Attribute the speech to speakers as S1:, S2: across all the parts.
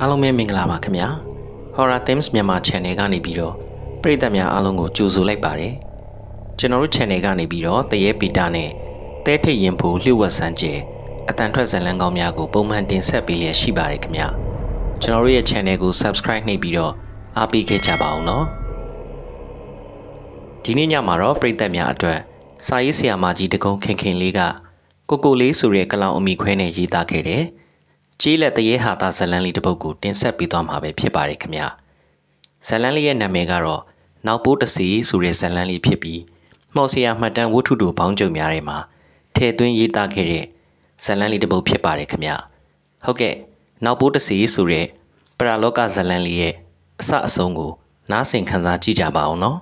S1: အားလုံးပဲမင်္ဂလာပါခင်ဗျာ Horror Themes မြန်မာ Channel ကနေပြီးတော့ပရိသတ်များအားလုံးကိုကြိုဆိုလိုက်ပါတယ်ကျွန်တော်တို့ Channel ကနေပြီးတော့တရေပီတာနဲ့တဲထိတ်ရင်ဖို့လှုပ်ဝက်ဆန်းကျဲအတန်ထွက်ဇာတ်လမ်းကောင်းများကိုပုံမှန်တင်ဆက်ပေးလျက်ရှိပါတယ်ခင်ဗျာကျွန်တော်တို့ရဲ့ Channel ကို Subscribe နှိပ်ပြီးတော့အားပေးခဲ့ကြပါအောင်နော်ဒီနေ့ညမှာတော့ပရိသတ်များအတွက်စာရေးဆရာမကြီးတကုံခင်ခင်လေးကကိုကိုလေးဆိုတဲ့ကလောင်အမိခွဲနဲ့ရေးသားခဲ့တယ်။ကြေးလက်တရေဟာတာဇလန်လေးတစ်ပုဒ်ကိုတင်ဆက်ပေးသွားမှာပဲဖြစ်ပါတယ်ခင်ဗျာဇလန်လေးရဲ့နာမည်ကတော့နောက်ပိုးတစီဆိုတဲ့ဇလန်လေးဖြစ်ပြီးမှော်ဆရာမှတ်တမ်းဝတ္ထုတို့ပေါင်းချုပ်များတွေမှာထည့်သွင်းရေးသားခဲ့တဲ့ဇလန်လေးတစ်ပုဒ်ဖြစ်ပါတယ်ခင်ဗျာဟုတ်ကဲ့နောက်ပိုးတစီဆိုတဲ့ပရာလောကဇလန်လေးရဲ့အစအဆုံးကို နားဆင်ခံစားကြည့်ကြပါအောင်နော်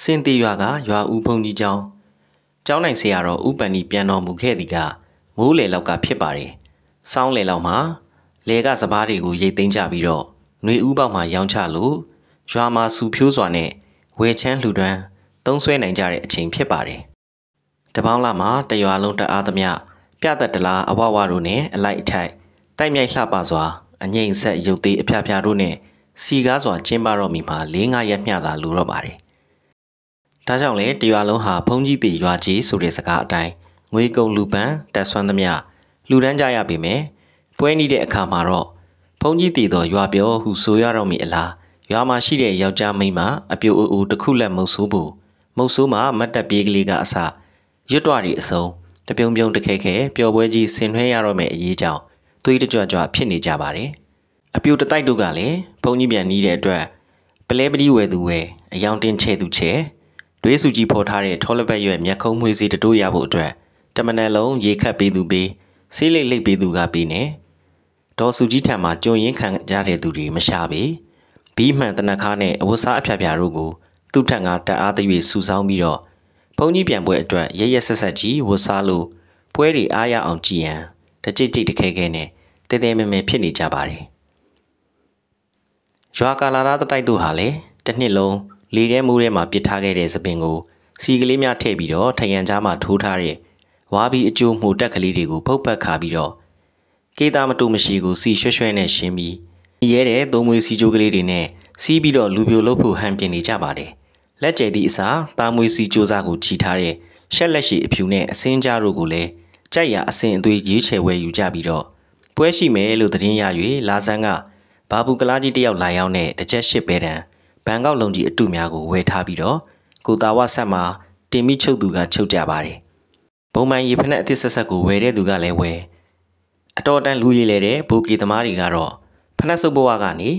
S1: စင်တီရွာကရွာဦးဘုံကြီးကျောင်းကျောင်းနိုင်ဆရာတော်ဥပ္ပန္နီပြန်တော်မူခဲ့သည်ကမိုးလေလောက်ကဖြစ်ပါတယ်။စောင်းလေလောက်မှာလေကစပားတွေကိုရိတ်သိမ်းကြပြီးတော့ຫນွေဥပေါက်မှာရောင်းချလို့ရွာမှာစူဖြိုးစွာနဲ့ဝယ်ချမ်းလှူဒန်းသုံးဆွဲနိုင်ကြတဲ့အချိန်ဖြစ်ပါတယ်။တပေါင်းလာမှာတရွာလုံးတအားသမျှပြသက်တလားအဝဝတို့နဲ့အလိုက်အထိုက်တိုက်မြိုက်လှပစွာအငိမ့်ဆက်ရုပ်သေးအဖျားဖျားတို့နဲ့စီကားစွာကျင်းပတော့မိမှာ၄၅ရက်မျှသာလိုတော့ပါတယ်။ဒါကြောင့်လေတရွာလုံးဟာဘုံကြီးတီရွာကြီးဆိုတဲ့စကားအတိုင်းငွေကုန်လူပန်းတက်ဆွမ်းသမျှလူတန်းကြရပြီမယ်ပွဲနီးတဲ့အခါမှာတော့ဘုန်းကြီးတည်တော်ရွာပြောဟုဆိုရတော့မည်အလားရွာမှာရှိတဲ့ယောက်ျားမိန်းမအပြိုအိုအိုတစ်ခုလက်မုတ်ဆိုးဘူးမုတ်ဆိုးမှာမတ်တက်ပြေးကလေးကအစရွတ်တွားတွေအစုံတပြုံပြုံတခဲခဲပျော်ပွဲကြီးဆင်နွှဲရတော့မယ်အရေးကြောင့်သွေးတကြွကြွဖြစ်နေကြပါတယ်အပြိုတတိုက်တို့ကလည်းဘုန်းကြီးပြန်နီးတဲ့အတွက်ပလဲပတိဝဲသူဝဲအယောင်တင်ချဲသူချဲတွေးစုကြီးဖော်ထားတဲ့ထောလဘက်ရွက်မျက်ခုံးမွှေးစီတတို့ရဖို့အတွက်တမနယ်လုံးရေခတ်ပေးသူပေးဆေးလိတ်လိတ်ပေးသူကပေးနေဒေါ်စုကြီးထံမှာကြုံရင်းခံကြတဲ့သူတွေမရှာပေဘီးမှန်တနခါနဲ့အဝတ်စားအဖျားဖျားတို့ကိုသူ့ထံကတအားတွေစုဆောင်းပြီးတော့ဘုံကြီးပြန်ပွဲအတွက်ရရဆက်ဆက်ကြီးဝတ်စားလို့ပွဲတွေအားရအောင်ကြည်ရန်တကြိတ်ကြိတ်တခဲခဲနဲ့တဲတဲမဲမဲဖြစ်နေကြပါတယ်ရွာကာလာရာတိုက်တို့ဟာလည်းတစ်နှစ်လုံးလေထဲမိုးထဲမှာပစ်ထားခဲ့တဲ့သပင်ကို စီကလေးများထည့်ပြီးတော့ထိုင်ရန်ကြားမှာထိုးထားတဲ့ဝါပြီးအကျိုးမှုတက်ကလေးတွေကိုဖုတ်ပတ်ခါပြီးတော့ကေတာမတူမရှိကိုစီရွှဲရွှဲနဲ့ရှင်းပြီးရဲတဲ့သုံးမွေးစီကျိုးကလေးတွေနဲ့စီးပြီးတော့လူပြိုလုပ်ဖို့ဟန်ပြင်နေကြပါတယ်။လက်ကျဲသည့်အစားသားမွေးစီကျိုးစားကိုချီထားတဲ့ရှက်လက်ရှိအဖြူနဲ့အစင်းကြားတို့ကိုလည်းကြိုက်ရအစင်အသွေးရေးချယ်ဝဲယူကြပြီးတော့ပွဲရှိမယ်လို့သတင်းရ၍လာဆန်းကဘာဘူးကလားကြီးတယောက်လာရောက်တဲ့တစ်ချက်ရှိပဲတန်ဘန်ကောက်လုံကြီးအတုများကိုဝယ်ထားပြီးတော့ကိုတာဝဆက်မှာတင်မိချုပ်သူကချုပ်ကြပါတယ်။ပုံမှန်ရေဖက်အသစ်ဆက်ဆက်ကိုဝယ်တဲ့သူကလည်းဝယ်အတော်တန်လူရည်လေတဲ့ဘူကီသမားတွေကတော့ဖက်ဆုပ်ဘဝကနေ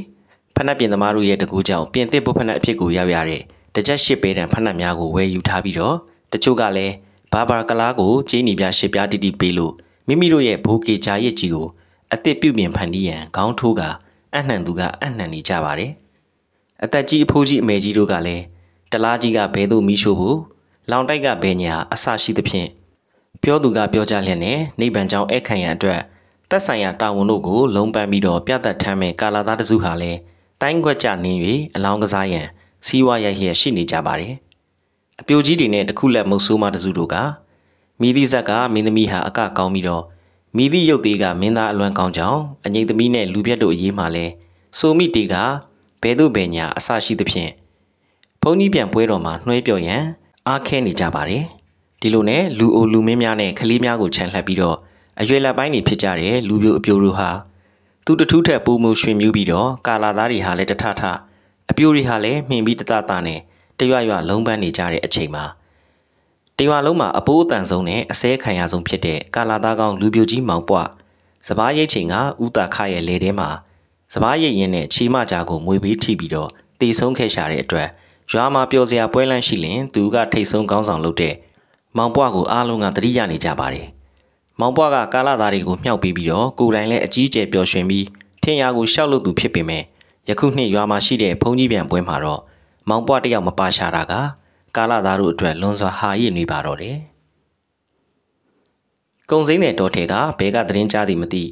S1: ဖက်ပြင်သမားတို့ရဲ့တကူကြောင့်ပြင်သစ်ဘုဖက်အဖြစ်ကိုရောက်ရတဲ့တကြက်ရှစ်ပေတန်ဖက်များကိုဝယ်ယူထားပြီးတော့တချို့ကလည်းဘာဘာကလားကိုကျင်းနီပြရှစ်ပြားတိတိပေးလို့မိမိတို့ရဲ့ဘူကီဂျာရစ်ကြီးကိုအသစ်ပြုပြင်ဖန်တီးရန်ခေါင်းထိုးကအနှံသူကအနှံနေကြပါတယ်အသက်ကြီးအဖိုးကြီးအမေကြီးတို့ကလည်းတလားကြီးကဘဲသို့မီးရှို့ဖို့လောင်တိုက်ကဘဲညာအဆရှိသဖြင့်ပြောသူကပြောကြလျက်နဲ့နိဗ္ဗာန်ကြောင်းဧကန်ရန်အတွက်သက်ဆိုင်ရာတာဝန်တို့ကိုလုံးပန်းပြီးတော့ပြသက်ထမ်းမဲ့ကာလာသားတစုဟာလည်းတိုင်းခွက်ကြနင်း၍အလောင်းကစားရန်စီးဝါရိုက်လျက်ရှိနေကြပါတယ်။အပြိုကြီးတွေနဲ့တခုလက်မုတ်ဆိုးမတစုတို့ကမိသည့်ဇက်ကမင်းသမီးဟာအကကောင်းပြီးတော့မိသည့်ရုပ်သေးကမင်းသားအလွန်ကောင်းကြောင်းအငိမ့်သမီးနဲ့လူပြတ်တို့အရေးမှလဲဆိုမိတေကဘဲတို့ဘယ်ညာအဆရှိသဖြင့်ဘုန်းကြီးပြန်ပွဲတော်မှာနှွဲပြော်ရန် အားခဲနေကြပါတယ်။ဒီလိုနဲ့လူအိုလူမင်းများနဲ့ကလေးများကိုခြံလှပ်ပြီးတော့အရွယ်လက်ပိုင်းတွေဖြစ်ကြတဲ့လူပြိုအပြိုတို့ဟာသူတထူးထက်ပိုမိုရွှင်မြူးပြီးတော့ကာလာသားတွေဟာလည်းတထထအပြိုတွေဟာလည်းမှင်ပြီးတသတာနဲ့တရွရွလုံးပန်းနေကြတဲ့အချိန်မှာတရွလုံးမှာအပိုးအတန်ဆုံးနဲ့အစဲခံရဆုံးဖြစ်တဲ့ကာလာသားကောင်လူပြိုကြီးမောင်ပွားစပားရိတ်ချိန်ကဥတာခရဲ့လေထဲမှာစပားရိတ်ရင်းနဲ့ချီမကြာကိုမွေပြီးထိပြီးတော့တေဆုံးခဲ့ရှာတဲ့အတွက်ရွာမှာပျော်စရာပွဲလန်းရှိလင်သူကထိတ်ဆုံးကောင်းဆောင်လုပ်တဲ့မောင်ပွားကိုအားလုံးကတတိရနေကြပါတယ်။မောင်ပွားကကာလာသားတွေကိုမြှောက်ပေးပြီးတော့ကိုယ်တိုင်လည်းအကြီးအကျယ်ပျော်ရွှင်ပြီးထင်ရှားကိုရှောက်လို့သူဖြစ်ပေမဲ့ယခုနှစ်ရွာမှာရှိတဲ့ဘုံကြီးပြန်ပွဲမှာတော့မောင်ပွားတယောက်မပါရှာတာကကာလာသားတို့အတွက်လွန်စွာဟာရည်နေပါတော့တယ်။ကုံစိမ့်တဲ့တော်ထဲကဘဲကသတင်းကြားသည်မသိ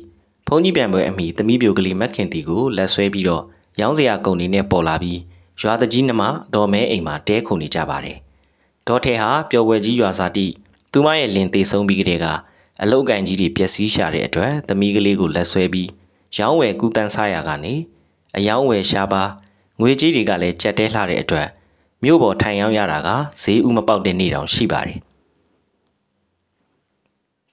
S1: ဘုံကြီးပြန်ပွဲအမိသမီးပြိုကလေးမက်ခင်တီကိုလက်ဆွဲပြီးတော့ရောင်းစရာကုံနေနဲ့ပေါ်လာပြီးရွာတကြီးနှမဒေါ်မဲအိမ်မှာတဲခုန်နေကြပါတယ်။ဒေါ်ထဲဟာပျော်ွယ်ကြီးရွာစာတိသူမရဲ့လင်သေးဆုံးပြီးကတည်းကအလုတ်ကန်ကြီးတွေပျက်စီးရှာတဲ့အတွက်သမီးကလေးကိုလက်ဆွဲပြီးရောင်းဝယ်ကူတန်းဆရာကနေအယောင်းဝယ်ရှားပါငွေကြီးတွေကလည်းကြက်တဲလှတဲ့အတွက်မြို့ပေါ်ထိုင်ရောက်ရတာကဈေးဥမပေါက်တဲ့နေ့တောင်ရှိပါတယ်။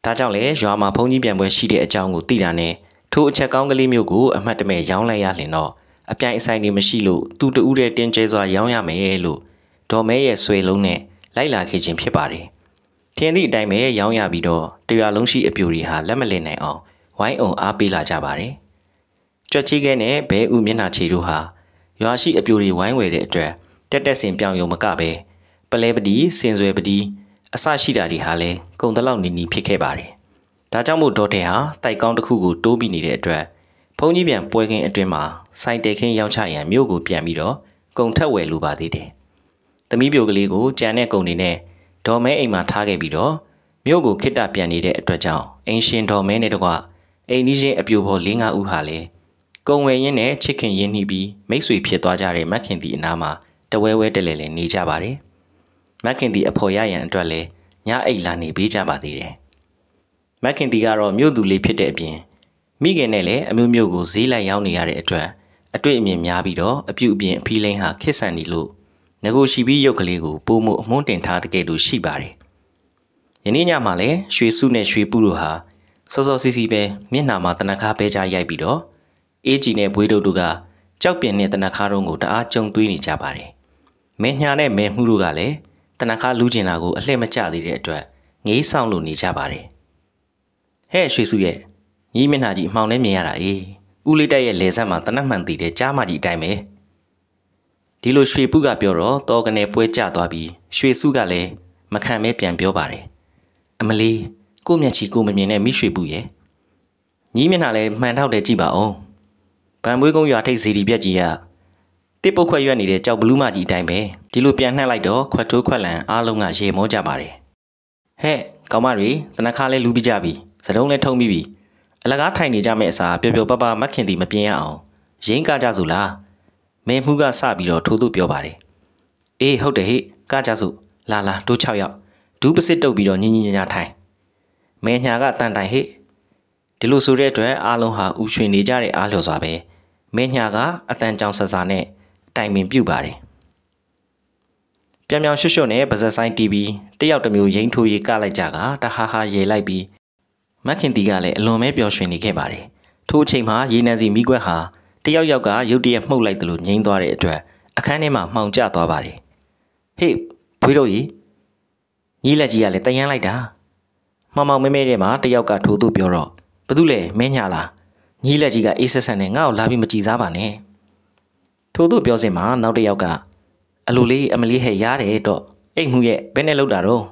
S1: ဒါကြောင့်လေရွာမှာဘုန်းကြီးပြန်ပွဲရှိတဲ့အကြောင်းကိုသိတာနဲ့ထိုအချက်ကောင်းကလေးမျိုးကိုအမှတ်တမဲ့ရောင်းလိုက်ရလင်တော့အပြိုင်အဆိုင်တွေမရှိလို့သူတူးတဲ့တင်းကျဲစွာရောင်းရမယ်လို့ဒေါ်မဲရဲ့ဆွေလုံးနဲ့လိုက်လာခဲ့ခြင်းဖြစ်ပါတယ်။ထင်သည့်အတိုင်းပဲရောင်းရပြီးတော့တရွာလုံးရှိအပြူတွေဟာလက်မလင်နိုင်အောင်ဝိုင်းအောင်အားပေးလာကြပါတယ်။ကြွက်ချီးခဲနဲ့ဘဲဥမျက်နှာခြေတို့ဟာရွာရှိအပြူတွေဝိုင်းဝယ်တဲ့အတွက်တက်တက်ဆင်ပြောင်ယုံမကပဲပလဲပတီစင်ဆွဲပတီအစရှိတာတွေဟာလည်းကုန်တလောက်နီနီဖြစ်ခဲ့ပါတယ်။ဒါကြောင့်မို့ဒေါ်တင်ဟာတိုက်ကောင်းတစ်ခုကိုတိုးပြီးနေတဲ့အတွက်ဘုံကြီးပြန်ပွဲခင်းအတွင်းမှာစိုက်တဲခင်းရောက်ချရန်မြို့ကိုပြန်ပြီးတော့ကုန်ထက်ဝယ်လိုပါသေးတယ်သမီးပြိုကလေးကိုကြံတဲ့ကုံတွေနဲ့ဒေါ်မဲအိမ်မှာထားခဲ့ပြီးတော့မြို့ကိုခိတ္တပြန်နေတဲ့အတွက်ကြောင့်အင်ရှင်ဒေါ်မဲနဲ့တကွအိမ်နီးချင်းအပြိုပေါ်၄၅ဦးဟာလည်းကုံဝယ်ရင်းနဲ့ချစ်ခင်ရင်းနှီးပြီးမိတ်ဆွေဖြစ်သွားကြတဲ့မက်ခင်တီအနားမှာတဝဲဝဲတလဲလဲနေကြပါတယ်။မက်ခင်တီအဖော်ရရန်အတွက်လည်းညအိတ်လာနေပေးကြပါသေးတယ်။မက်ခင်တီကတော့မြို့သူလေးဖြစ်တဲ့အပြင်မိခင်နဲ့လည်းအမျိုးမျိုးကိုဈေးလိုက်ရောက်နေရတဲ့အတွက်အတွေ့အမြင်များပြီးတော့အပြုအပြင်အဖီးလိန်ဟာခက်ဆန်နေလို့ငကိုရှိပြီးရုပ်ကလေးကိုပုံမှုအမွှန်းတင်ထားတကယ်လို့ရှိပါတယ်။ယနေ့ညမှာလည်းရွှေစုနဲ့ရွှေပုတို့ဟာစောစောစီစီပဲမျက်နှာမှာတနခါပဲကြရိုက်ပြီးတော့အေးကြီးနဲ့ဘွေးတို့တို့ကကြောက်ပြင်းတဲ့တနခါတို့ကိုတအားကြုံတွေးနေကြပါတယ်။မင်းညာနဲ့မဲမှုတို့ကလည်းတနခါလူကျင်တာကိုအလှည့်မကျသေးတဲ့အတွက်ငေးဆောင်လို့နေကြပါတယ်။ဟဲ့ရွှေစုရဲ့ညီမျက်နှာကြီးအမှောင်နဲ့မြင်ရတာအေး။ဦးလေးတက်ရဲ့လေဆက်မှာတနက်မှန်တည်တဲ့ကြားမကြီးအတိုင်းပဲ။ဒီလိုရွှေပုကပြောတော့တောကနေပွဲကျသွားပြီးရွှေစုကလည်းမခံမဲပြန်ပြောပါတယ်အမလီကို့မျက်ချီကိုမမြင်တဲ့မိရွှေပုရဲ့ညီးမျက်နှာလည်းမှန်ထောက်တယ်ကြည့်ပါအောင်ဗန်ပွေးကုန်းရွာထိပ်စီဒီပြက်ကြီးကတစ်ပုတ်ခွက်ရွက်နေတဲ့ကြောက်ဘလူးမကြီးအတိုင်းပဲဒီလိုပြန်နှက်လိုက်တော့ခွက်ထိုးခွက်လန်အားလုံးကရေမောကြပါတယ်ဟဲ့ကောင်မတွေတနခါလဲလူပြီးကြပြီစတုံးလဲထုံပြီးပြီအလကားထိုင်နေကြမယ့်အစားပျော်ပျော်ပပမက်ခင်တီမပြင်းရအောင်ရင်းကကြစို့လားမင်းမှုကစပြီးတော့ထိုးသူပြောပါတယ်အေးဟုတ်တယ်ဟေ့ကကြစု လာလာ တို့6ယောက်ဒူးပစစ်တုပ်ပြီးတော့ညင်ညင်ညာထိုင်မင်းညာကတန်တိုင်ဟေ့ဒီလိုဆိုတဲ့အတွက်အားလုံးဟာဥွှင်နေကြတဲ့အားလျော်စွာပဲမင်းညာကအတန်ကြောင်ဆဆာနဲ့တိုင်ပင်ပြုတ်ပါတယ်ပြန်ပြောင်ရွှွှွနဲ့ပါဇက်ဆိုင်တီးပြီးတယောက်တစ်မျိုးရိန်းထိုးရေးကလိုက်ကြကတဟာဟာရေလိုက်ပြီးမက်ခင်တီကလည်းအလွန်ပဲပျော်ရွှင်နေခဲ့ပါတယ်ထို့အချိန်မှာရေနံစီမိကွက်ဟာတယောက်ယောက်ကရုတ်တရက်မှုတ်လိုက်သလိုငြိမ်းသွားတဲ့အတွက်အခန်းထဲမှာမှောင်ကျသွားပါတယ်ဟေ့ဘွေးတို့ကြီးညီလက်ကြီးကလည်းတယန်းလိုက်တာမှောင်မှောင်မဲမဲထဲမှာတယောက်ကထိုးသူပြောတော့ဘာလို့လဲမင်းညာလားညီလက်ကြီးကအေးဆက်ဆက်နဲ့ငါ့ကိုလာပြီးမကြည်စားပါနဲ့ထိုးသူပြောစင်မှာနောက်တစ်ယောက်ကအလိုလေးအမလေးဟဲ့ရတယ်တော့အိတ်မှုရဲ့ဘယ်နဲ့လောက်တာတော့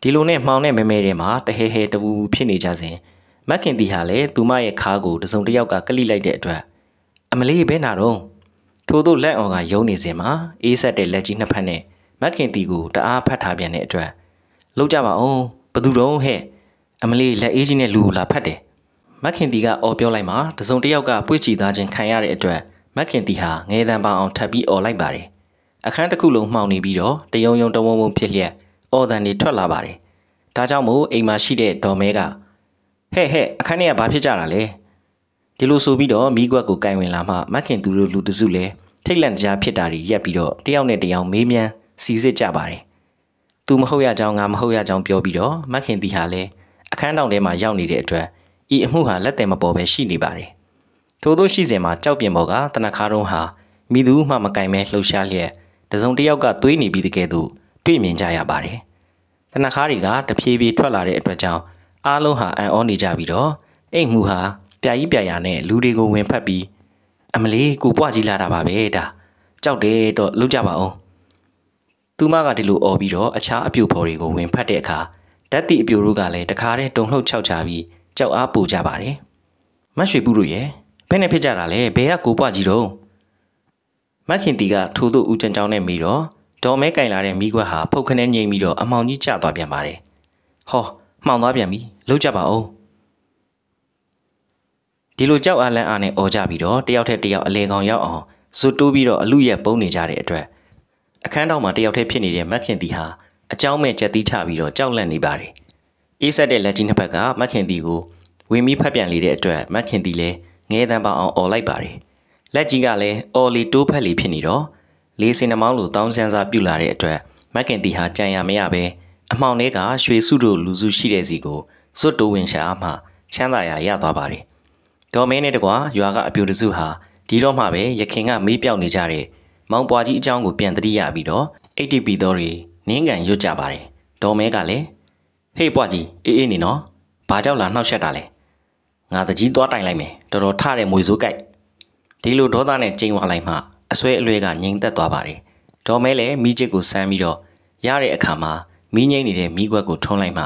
S1: ဒီလိုနဲ့မှောင်နဲ့မဲမဲထဲမှာတဟဲဟဲတဝူဖြစ်နေကြစဉ်မက်ခင်တီဟာလည်းသူမရဲ့ခါကိုတစုံတစ်ယောက်ကကလိလိုက်တဲ့အတွက်အမလေးဘဲနာတော့ထို့သောလက်အော်ကယုံနေစဉ်မှာအေးဆက်တဲ့လက်ကြီးနှစ်ဖက်နဲ့မက်ခင်တီကိုတအားဖတ်ထားပြန်တဲ့အတွက်လှုပ်ကြပါအောင်ဘသူတော့ဟဲ့အမလေးလက်အေးကြီးနဲ့လူကိုလာဖတ်တယ်မက်ခင်တီကအော်ပြောလိုက်မှာတစုံတစ်ယောက်ကပွေ့ချီသားခြင်းခံရတဲ့အတွက်မက်ခင်တီဟာငဲတံပအောင်ထပ်ပြီးအော်လိုက်ပါတယ်အခန်းတစ်ခုလုံးမှောင်နေပြီးတော့တယုံယုံတဝုံဝုံဖြစ်လျက်အော်တန်တွေထွက်လာပါတယ်ဒါကြောင့်မို့အိမ်မှာရှိတဲ့ဒေါ်မဲကဟဲ့ဟဲ့အခန်းထဲကဘာဖြစ်ကြတာလဲဒီလိုဆိုပြီးတော့မိကွက်ကိုကင်ဝင်လာမှမခင်သူတို့လူတစုလဲထိတ်လန့်ကြားဖြစ်တာတွေရက်ပြီးတော့တယောက်နဲ့တယောက်မေးမြန်းစီစစ်ကြပါတယ်သူမဟုတ်ရကြောင်းငါမဟုတ်ရကြောင်းပြောပြီးတော့မခင်တီဟာလဲအခန်းတောင်ထဲမှာရောက်နေတဲ့အတွက်ဤအမှုဟာလက်တယ်မပေါ်ပဲရှိနေပါတယ်ထို့သောရှိစဉ်မှာကြောက်ပြင်းပေါ်ကတနခါတုံးဟာမိသူမှမကင်ပဲလှုပ်ရှားလျက်တစုံတယောက်ကသွေးနေပြီးတကယ်သူတွေ့မြင်ကြရပါတယ်တနခါတွေကတဖြည်းဖြည်းထွက်လာတဲ့အတွက်ကြောင့်အားလုံးဟာအံ့ဩနေကြပြီးတော့အိမ်ငူဟာပြာကြီးပြာရာနဲ့လူတွေကိုဝင်ဖက်ပြီး အမလေးကိုပွားကြီးလာတာပါပဲဒါကြောက်တယ်တော့လုံးကြပါအောင်သူမကဒီလိုអော်ပြီးတော့အခြားအပြူဖော်တွေကိုဝင်ဖက်တဲ့အခါဓာတ်တိအပြူတို့ကလည်းတခါတည်းတုံလှုပ်ခြောက်ချပြီးကြောက်အားပူကြပါတယ်မတ်ရွှေပူတို့ရဲ့ဘယ်နဲ့ဖြစ်ကြတာလဲဘယ်ကကိုပွားကြီးတော့မတ်ခင်တီကထိုးသူဦးချန်ချောင်းနဲ့မိတော့ဒေါ်မဲကင်လာတဲ့မိကွက်ဟာဖုတ်ခနဲငိမ့်ပြီးတော့အမောင်ကြီးကျသွားပြန်ပါတယ်ဟောမှောင်သွားပြန်ပြီလောက်ကြပါဦးဒီလိုကြောက်အားလန့်အားနဲ့អော်ကြပြီးတော့တယောက်ထက်တယောက်အလေကောင်ရောက်အောင်ဇွတ်တိုးပြီးတော့အလူရက်ပုံနေကြတဲ့အတွက်အခန်းတော်မှာတယောက်တည်းဖြစ်နေတဲ့မက်ခင်တီဟာအเจ้าမဲ့ချက်တီးထပြီးတော့ကြောက်လန့်နေပါတယ်အေးဆက်တဲ့လက်ကြီးနှစ်ဖက်ကမက်ခင်တီကိုဝင်ပြီးဖက်ပြန်လေတဲ့အတွက်မက်ခင်တီလည်းငဲတန်းပေါအောင်អော်လိုက်ပါတယ်လက်ကြီးကလည်းအော်လီတိုးဖက်လီဖြစ်နေတော့လေးစင်နှမောင်းလိုတောင်းစန်းစားပြုတ်လာတဲ့အတွက်မက်ခင်တီဟာကြံရမရပဲအမှောင်ထဲကရွှေစုတို့လူစုရှိတဲ့စီကိုစွတ်တိုးဝင်ရှာမှချမ်းသာရာရသွားပါတယ်။ဒေါ်မင်းနဲ့တကွာရွာကအပြူတစုဟာဒီတော့မှပဲရခင်ကမေးပြောက်နေကြတဲ့မောင်ပွားကြီးအကြောင်းကိုပြန်သတိရပြီးတော့ ATP တော်တွေနင်းကန်ရွတ်ကြပါတယ်။ဒေါ်မဲကလည်းဟေ့ပွားကြီးအေးအေးနေနော်။ဘာကြောင့်လာနှောက်ရှက်တာလဲ။ငါတကြီးသွားတိုင်လိုက်မယ်။တော်တော်ထတဲ့မွေစိုးကြိုက်။ဒီလိုဒေါသနဲ့ကြိမ်ဝါလိုက်မှအဆွဲအလွဲကငြိမ်သက်သွားပါတယ်။ဒေါ်မဲလည်းမိချစ်ကိုဆမ်းပြီးတော့ရတဲ့အခါမှာမီးငိမ့်နေတဲ့မီးခွက်ကိုထုံးလိုက်မှ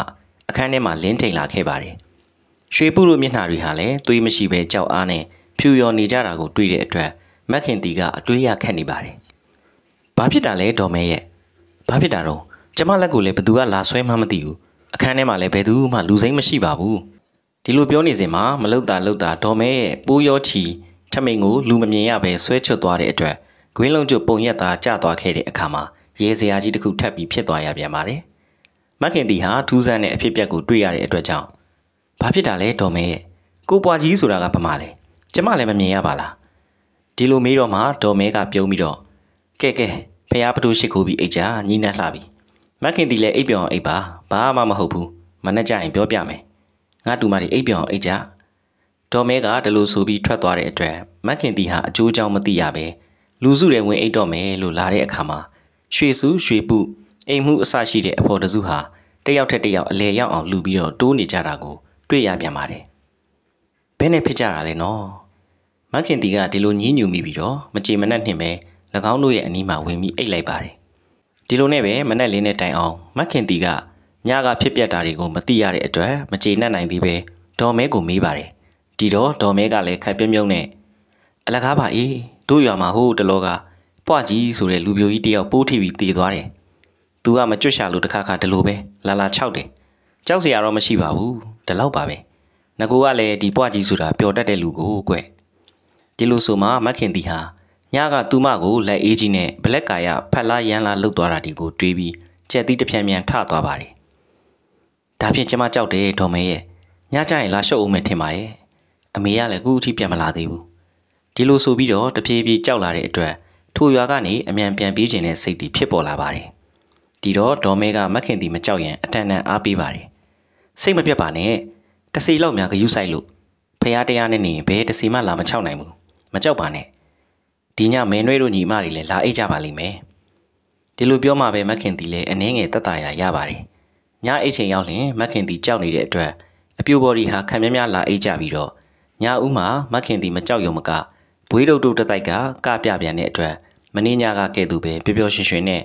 S1: အခန်းထဲမှာလင်းထိန်လာခဲ့ပါတယ်။ရွှေပုတို့မျက်နှာတွေဟာလည်းသွေးမရှိဘဲကြောက်အားနဲ့ဖြူရော်နေကြတာကိုတွေ့တဲ့အတွက်မက်ခင်တီကအတွေးရခက်နေပါတယ်။ဘာဖြစ်တာလဲဒေါ်မဲရဲ့။ဘာဖြစ်တာတော့ကျမလက်ကိုလည်းဘသူကလာဆွဲမှမသိဘူး။အခန်းထဲမှာလည်းဘယ်သူမှလူစိမ့်မရှိပါဘူး။ဒီလိုပြောနေစဉ်မှာမလုတာလုတာဒေါ်မဲရဲ့ပိုးရောချီထမိန်ကိုလူမမြင်ရဘဲဆွဲချွတ်သွားတဲ့အတွက်ဂွင်းလုံးကျပုံရက်သားကျသွားခဲ့တဲ့အခါမှာရေစရာကြီးတစ်ခုထပ်ပြီးဖြစ်သွားရပြန်ပါတယ်။မခင်တီဟာထူးဆန်းတဲ့အဖြစ်ပြက်ကိုတွေ့ရတဲ့အတွက်ကြောင့်ဘာဖြစ်တာလဲတော်မဲရဲ့ကိုပွားကြီးဆိုတာကဘာမှလဲကျမလည်းမမြင်ရပါလားဒီလိုမေးတော့မှဒေါ်မဲကပြုံးပြီးတော့ကဲကဲဖះပထိုးရှိကိုပြီးအိတ်ချာညီနဲ့လှပြီမခင်တီလည်းအိတ်ပြောင်အိတ်ပါဘာမှမဟုတ်ဘူးမနဲ့ကြရင်ပြောပြမယ်ငါတူမတွေအိတ်ပြောင်အိတ်ချာဒေါ်မဲကဒီလိုဆိုပြီးထွက်သွားတဲ့အတွက်မခင်တီဟာအကျိုးအကြောင်းမသိရပဲလူစုတွေဝင်အိတ်တော့မယ်လို့လာတဲ့အခါမှာရွှေစုရွှေပုအိမ်မှုအစရှိတဲ့အဖော်တစုဟာတယောက်ထက်တယောက်အလဲရောက်အောင်လူပြီးတော့တိုးနေကြတာကိုတွေ့ရပြန်ပါတယ်။ဘယ်နဲ့ဖြစ်ကြတာလဲနော်။မခင်တီကဒီလိုညှင်းညူမိပြီးတော့မကြေမနက်နှင်ပဲ၎င်းတို့ရဲ့အနီးမှာဝင်ပြီးအိတ်လိုက်ပါတယ်။ဒီလိုနဲ့ပဲမနက်လေးနဲ့တိုင်အောင်မခင်တီကညကဖြစ်ပျက်တာတွေကိုမသိရတဲ့အတွက်မကြေနက်နိုင်သေးပဲဒေါ်မဲကိုမေးပါတယ်။ဒီတော့ဒေါ်မဲကလည်းခိုက်ပြမြုံနဲ့အလကားပါအေးတို့ရွာမှာဟိုတလောကပွားကြီးဆိုတဲ့လူပြိုကြီးတယောက်ပိုးထီပြီးတည်သွားတယ်သူကမကြွရှာလို့တခါခါဒီလိုပဲလာလာခြောက်တယ်ကြောက်စရာတော့မရှိပါဘူးဒီလောက်ပါပဲငကူကလည်းဒီပွားကြီးဆိုတာပျော်တတ်တဲ့လူကိုကွဒီလိုဆိုမှမခင်တီဟာညကသူမကိုလက်အေးကြီးနဲ့ဘလက်ကာယဖက်လာရန်လာလှုပ်သွားတာဒီကို တွေးပြီးချက်သီးတစ်ဖြန်ဖြန်ထသွားပါတယ်ဒါဖြင့်ကျမကြောက်တယ်ဒေါ်မဲရဲ့ညကျရင်လာရှုပ်အောင်မထင်ပါရဲ့အမေကလည်းခုအထိပြန်မလာသေးဘူးဒီလိုဆိုပြီးတော့တပြေးပြေးကြောက်လာတဲ့အတွက်ထိုရွာကနေအမြန်ပြန်ပြေးခြင်းနဲ့စိတ်တီဖြစ်ပေါ်လာပါတယ်ဒီတော့ဒေါ်မဲကမခင်တီမကြောက်ရင်အတန်တန်အားပေးပါတယ်စိတ်မပြတ်ပါနဲ့တစီလောက်များဂယူးဆိုင်လို့ဖះတရားနဲ့နေဘဲတစီမှလာမချောက်နိုင်ဘူးမကြောက်ပါနဲ့ဒီညမဲနှွဲတို့ညီမတွေလည်းလာအိတ်ကြပါလိမ့်မယ်ဒီလိုပြောမှပဲမခင်တီလည်းအနှင်းငယ်တက်တာရရပါတယ်ညအိတ်ချိန်ရောက်ရင်မခင်တီကြောက်နေတဲ့အတွက်အပြူဘော်ဒီဟာခံများများလာအိတ်ကြပြီးတော့ညဦးမှာမခင်တီမကြောက်ရုံမကဘွေးတုတ်တုတ်တတိုက်ကကပြပြန်တဲ့အတွက်မင်းညာကကဲ့သို့ပဲပျော်ပျော်ရွှင်ရွှင်နဲ့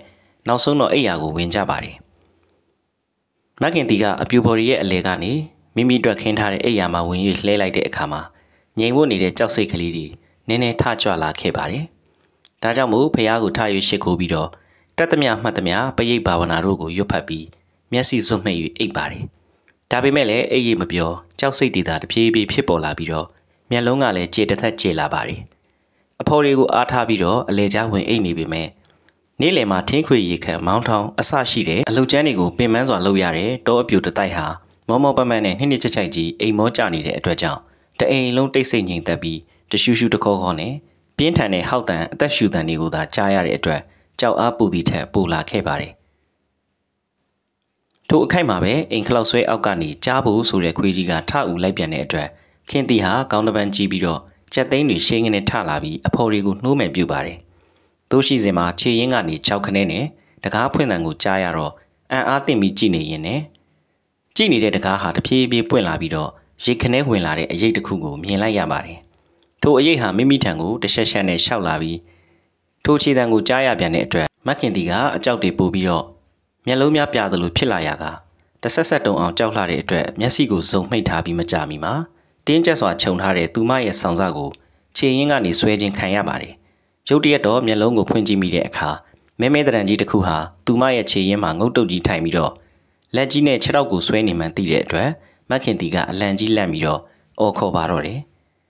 S1: နောက်ဆုံးတော့အိယာကိုဝင်ကြပါတယ်မက်ကင်တီကအပြူပေါ်ရဲ့အလဲကနေမိမိအတွက်ခင်းထားတဲ့အိယာမှာဝင်၍လှဲလိုက်တဲ့အခါမှာငြိမ်ဝတ်နေတဲ့ကြောက်စိတ်ကလေးတွေနည်းနည်းထကြွလာခဲ့ပါတယ်။ဒါကြောင့်မို့ဖះကိုထ၍ရှစ်ကိုပြီးတော့တက်သမျှမှတ်သမျှပရိတ်ဘာဝနာတို့ကိုရွတ်ဖတ်ပြီးမျက်စိစွန့်မှိတ်၍အိပ်ပါတယ်။ဒါပေမဲ့လည်းအိပ်ရမပြောကြောက်စိတ်တွေသာတဖြည်းဖြည်းဖြစ်ပေါ်လာပြီးတော့မျက်လုံးကလည်းကြေတစ်သက်ကြေလာပါတယ်။အဖော်တွေကိုအားထားပြီးတော့အလေကြားဝင်အိပ်နေပေမဲ့နေ့လယ်မှာထင်းခွေရေခတ်မောင်းထောင်အဆရှိတဲ့အလုပ်ကျန်းတွေကိုပင်ပန်းစွာလုပ်ရတဲ့တောအပြူတတိုက်ဟာမောမောပမတ်နဲ့နှစ်နှစ်ချက်ချိုက်ကြီးအိမ်မောကြနေတဲ့အတွက်ကြောင့်တအိမ်လုံးတိတ်ဆိတ်ငြိမ်သက်ပြီးတရှူးရှူးတခေါခေါနဲ့ပြင်းထန်တဲ့ဟောက်တန်အသက်ရှူတန်တွေကိုသာကြားရတဲ့အတွက်ကြောက်အားပူသည့်ထက်ပူလာခဲ့ပါတယ်။ထိုအခိုက်မှာပဲအိမ်ခလောက်ဆွဲအောက်ကနေကြားဖို့ဆိုတဲ့ခွေးကြီးကထအူလိုက်ပြန်တဲ့အတွက်ခင်တီဟာကောင်းတပန်းကြီးပြီးတော့ချက်သိန်းတွေရှင်းငင်းနဲ့ထလာပြီးအဖော်တွေကိုနှိုးမယ်ပြုတ်ပါတယ်။။သို့ရှိစဉ်မှာခြေရင်းကနေ6ခနဲနဲ့တကားဖွင့်တန်ကိုကြားရတော့အံ့အားသင့်ပြီးကြည့်နေရင်နဲ့ကြည့်နေတဲ့တကားဟာတဖြည်းဖြည်းပွင့်လာပြီးတော့ရေခနဲဝင်လာတဲ့အရေးတစ်ခုကိုမြင်လိုက်ရပါတယ်။ထိုအရေးဟာမိမိထံကိုတရှက်ရှက်နဲ့ရှောက်လာပြီးထိုခြေတံကိုကြားရပြန်တဲ့အတွက်မက်ကင်တီကအကြောက်တွေပို့ပြီးတော့မျက်လုံးများပြသလိုဖြစ်လာရကတဆက်ဆက်တုံအောင်ကြောက်လာတဲ့အတွက်မျက်စိကိုစုံမှိတ်ထားပြီးမကြမီမှာတင်းကျက်စွာခြုံထားတဲ့သူမရဲ့ဆောင်စကိုခြေရင်းကနေဆွဲခြင်းခံရပါတယ်ရုတ်တရက်တော့မျက်လုံးကိုဖွင့်ကြည့်မိတဲ့အခါမဲမဲတရံကြီးတစ်ခုဟာသူမရဲ့ခြေရင်းမှာငုတ်တုတ်ကြီးထိုင်ပြီးတော့လက်ကြီးနဲ့ခြေထောက်ကိုဆွဲနေမှန်းသိတဲ့အတွက်မခင်တီကအလံကြီးလန့်ပြီးတော့အော်ခေါ်ပါတော့တယ်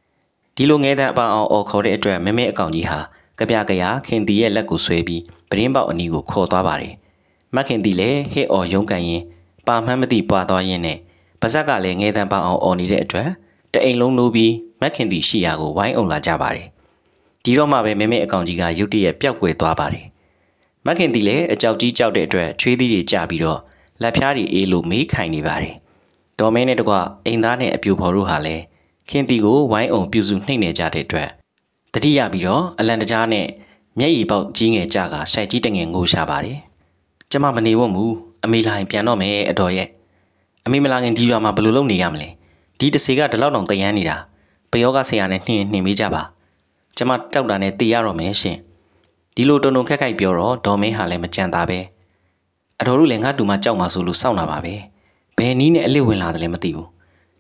S1: ။ဒီလိုငဲတဲ့အပအောင်အော်ခေါ်တဲ့အတွက်မဲမဲအကောင်ကြီးဟာကြပြကြရခင်တီရဲ့လက်ကိုဆွဲပြီးပရင်းပေါက်အနီးကိုခေါ်သွားပါတယ်။မခင်တီလည်းဟစ်အော်ရုန်းကန်ရင်းပါမှန်းမသိပွာသွားရင်းနဲ့ပါဇက်ကလည်းငဲတန်းပအောင်အော်နေတဲ့အတွက်တအိမ်လုံးနိုးပြီးမခင်တီရှိရာကိုဝိုင်းအောင်လာကြပါတယ်။ဒီတော့မှပဲမမေအကောင်ကြီးကရုတ်တရက်ပျောက်ကွယ်သွားပါတယ်မခင်တီလည်းအကြောက်ကြီးကြောက်တဲ့အတွက်ချွေးသီးတွေကျပြီးတော့လက်ဖြားတွေအေးလို့မေးခိုင်နေပါတယ်ဒေါ်မင်းနဲ့တကွအိမ်သားနဲ့အပြူဖော်တို့ဟာလည်းခင်တီကိုဝိုင်းအောင်ပြုစုနှိမ့်နေကြတဲ့အတွက်တတိယပြီးတော့အလန်တကြားနဲ့မျက်ရည်ပေါက်ကြီးငယ်ကြကဆိုင်ကြီးတငယ်ငိုရှာပါတယ်ကျမမနေဝတ်ဘူးအမေလာရင်ပြန်တော့မယ်အတော်ရဲ့အမေမလာခင်ဒီရွာမှာဘယ်လိုလုပ်နေရမလဲဒီတစေကဒီလောက်တောင်တယန်းနေတာဘယောကဆရာနဲ့နှင်းနှင်းပေးကြပါကျမတောက်တာနဲ့တေးရတော့မယ်ရှင်ဒီလိုတုံတုံခက်ခက်ပြောတော့ဒေါ်မင်းဟာလည်းမကြံတာပဲအတော်တို့လည်းငါတူမကြောက်မှဆိုလို့စောင့်လာပါပဲဘယ်နီးနဲ့အလစ်ဝင်လာတယ်လည်းမသိဘူး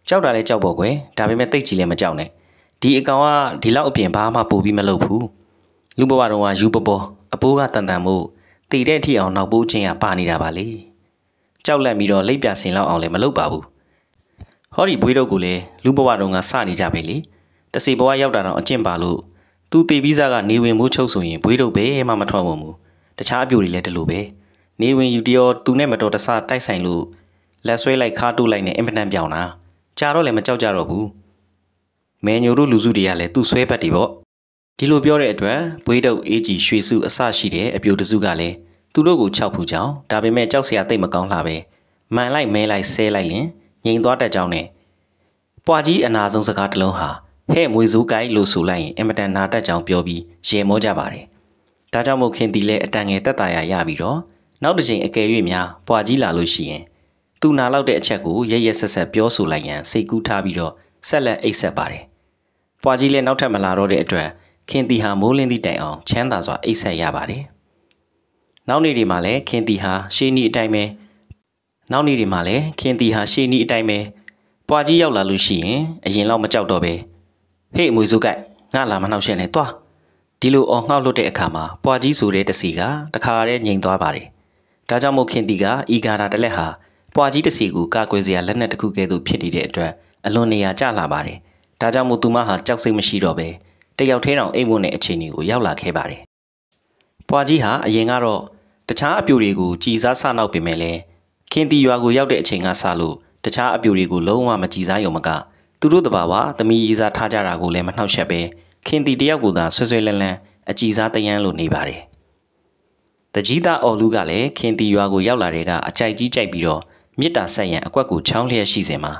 S1: ကြောက်တာလည်းကြောက်ပေါ့ကွယ်ဒါပေမဲ့တိတ်ကြီးလည်းမကြောက်နဲ့ဒီအကောင်ကဒီလောက်အပြင်ဘာမှပို့ပြီးမလုပ်ဘူးလူဘဝတော်ကယူပပေါ်အပိုးကတန်တန်မို့တည်တဲ့အထိအောင်နောက်ပိုးချင်းကပါနေတာပါလေကြောက်လန့်ပြီးတော့လိပ်ပြဆင်လောက်အောင်လည်းမလုပ်ပါဘူးဟောဒီဘွေးတော့ကိုလည်းလူဘဝတော်ကစနေကြပဲလေတစီဘဝရောက်တာတော့အကျင့်ပါလို့သူတေပြီးစားကနေဝင်မိုးချုပ်ဆိုရင်ဘွေးတို့ပဲမှမထွက်ဝင်ဘူးတခြားအပြိုတွေလည်းဒီလိုပဲနေဝင်ယူတရောသူနဲ့မတော်တဆတိုက်ဆိုင်လို့လက်ဆွဲလိုက်ခါတိုးလိုက်နဲ့အင်ပတန်ပြောင်းတာကြာတော့လည်းမကြောက်ကြတော့ဘူးမဲညိုတို့လူစုတွေကလည်းသူ့ဆွဲဘက်တွေပေါ့ဒီလိုပြောတဲ့အတွက်ဘွေးတို့အေးကြီးရွှေစုအဆရှိတဲ့အပြိုတစုကလည်းသူတို့ကိုခြောက်ဖူးကြောင်ဒါပေမဲ့ကြောက်စရာတိတ်မကောင်းလှပဲမန်လိုက်မဲလိုက်ဆဲလိုက်ရင်ငြိမ်သွားတတ်ကြောင်းနဲ့ပွာကြီးအနာဆုံးစကားတစ်လုံးဟာဟဲ့မွေစုကိုင်လို့ဆိုလိုက်ရင်အင်မတန်နာတတ်ကြောင်ပြောပြီးရေမောကြပါတယ်။ဒါကြောင့်မို့ခင်တီလဲအတန်ငယ်တက်တာရရပြီးတော့နောက်တစ်ချိန်အကယ်၍များပွာကြီးလာလို့ရှိရင် သူနာလောက်တဲ့အချက်ကိုရရဆက်ဆက်ပြောဆိုလိုက်ရန်စိတ်ကူးထားပြီးတော့ဆက်လက်အိတ်ဆက်ပါတယ်။ပွာကြီးလဲနောက်ထပ်မလာတော့တဲ့အတွက်ခင်တီဟာမိုးလင်းသည့်တိုင်အောင်ချမ်းသာစွာအိတ်ဆက်ရပါတယ်။နောက်နေ့တွေမှာလည်းခင်တီဟာရှေးနီအတိုင်းပဲနောက်နေ့တွေမှာလည်းခင်တီဟာရှေးနီအတိုင်းပဲပွာကြီးရောက်လာလို့ရှိရင်အရင်လောက်မကြောက်တော့ပဲ။ဟေ့အမွေစုကိုက်ငါလာမနှောက်ရှက်နဲ့တွားဒီလိုအော်ငှောက်လွတ်တဲ့အခါမှာပွာကြီးဆိုတဲ့တစီကတခါတည်းငြိမ်သွားပါတယ်ဒါကြောင့်မို့ခင်တီကဤဂါရာတလက်ဟာပွာကြီးတစီကိုကာကွယ်စရာလက်နက်တစ်ခုကဲ့သို့ဖြစ်နေတဲ့အတွက်အလွန်နေရာကျလာပါတယ်ဒါကြောင့်မို့သူမဟာကြောက်စိတ်မရှိတော့ပဲတယောက်ထဲတောင်အိမ်မွန်းတဲ့အခြေအနေကိုရောက်လာခဲ့ပါတယ်ပွာကြီးဟာအရင်ကတော့တခြားအပြူတွေကိုကြည်စားဆနောက်ပင်မဲ့လဲခင်တီရွာကိုရောက်တဲ့အချိန်ကစလို့တခြားအပြူတွေကိုလုံးဝမကြည်စားရုံမကသူတို့တဘာဝသမီးရီစားထားကြတာကိုလည်းမနှောက်ယှက်ပဲခင်တီတယောက်ကိုသာဆွဆွဲလန်းလန်းအကြည်စားတယန်းလိုနေပါတယ်။တကြီးသားအော်လူကလည်းခင်တီရွာကိုရောက်လာတဲ့ကအကြိုက်ကြီးကြိုက်ပြီးတော့မြစ်တာဆက်ရန်အကွက်ကိုချောင်းလျက်ရှိစဉ်မှာ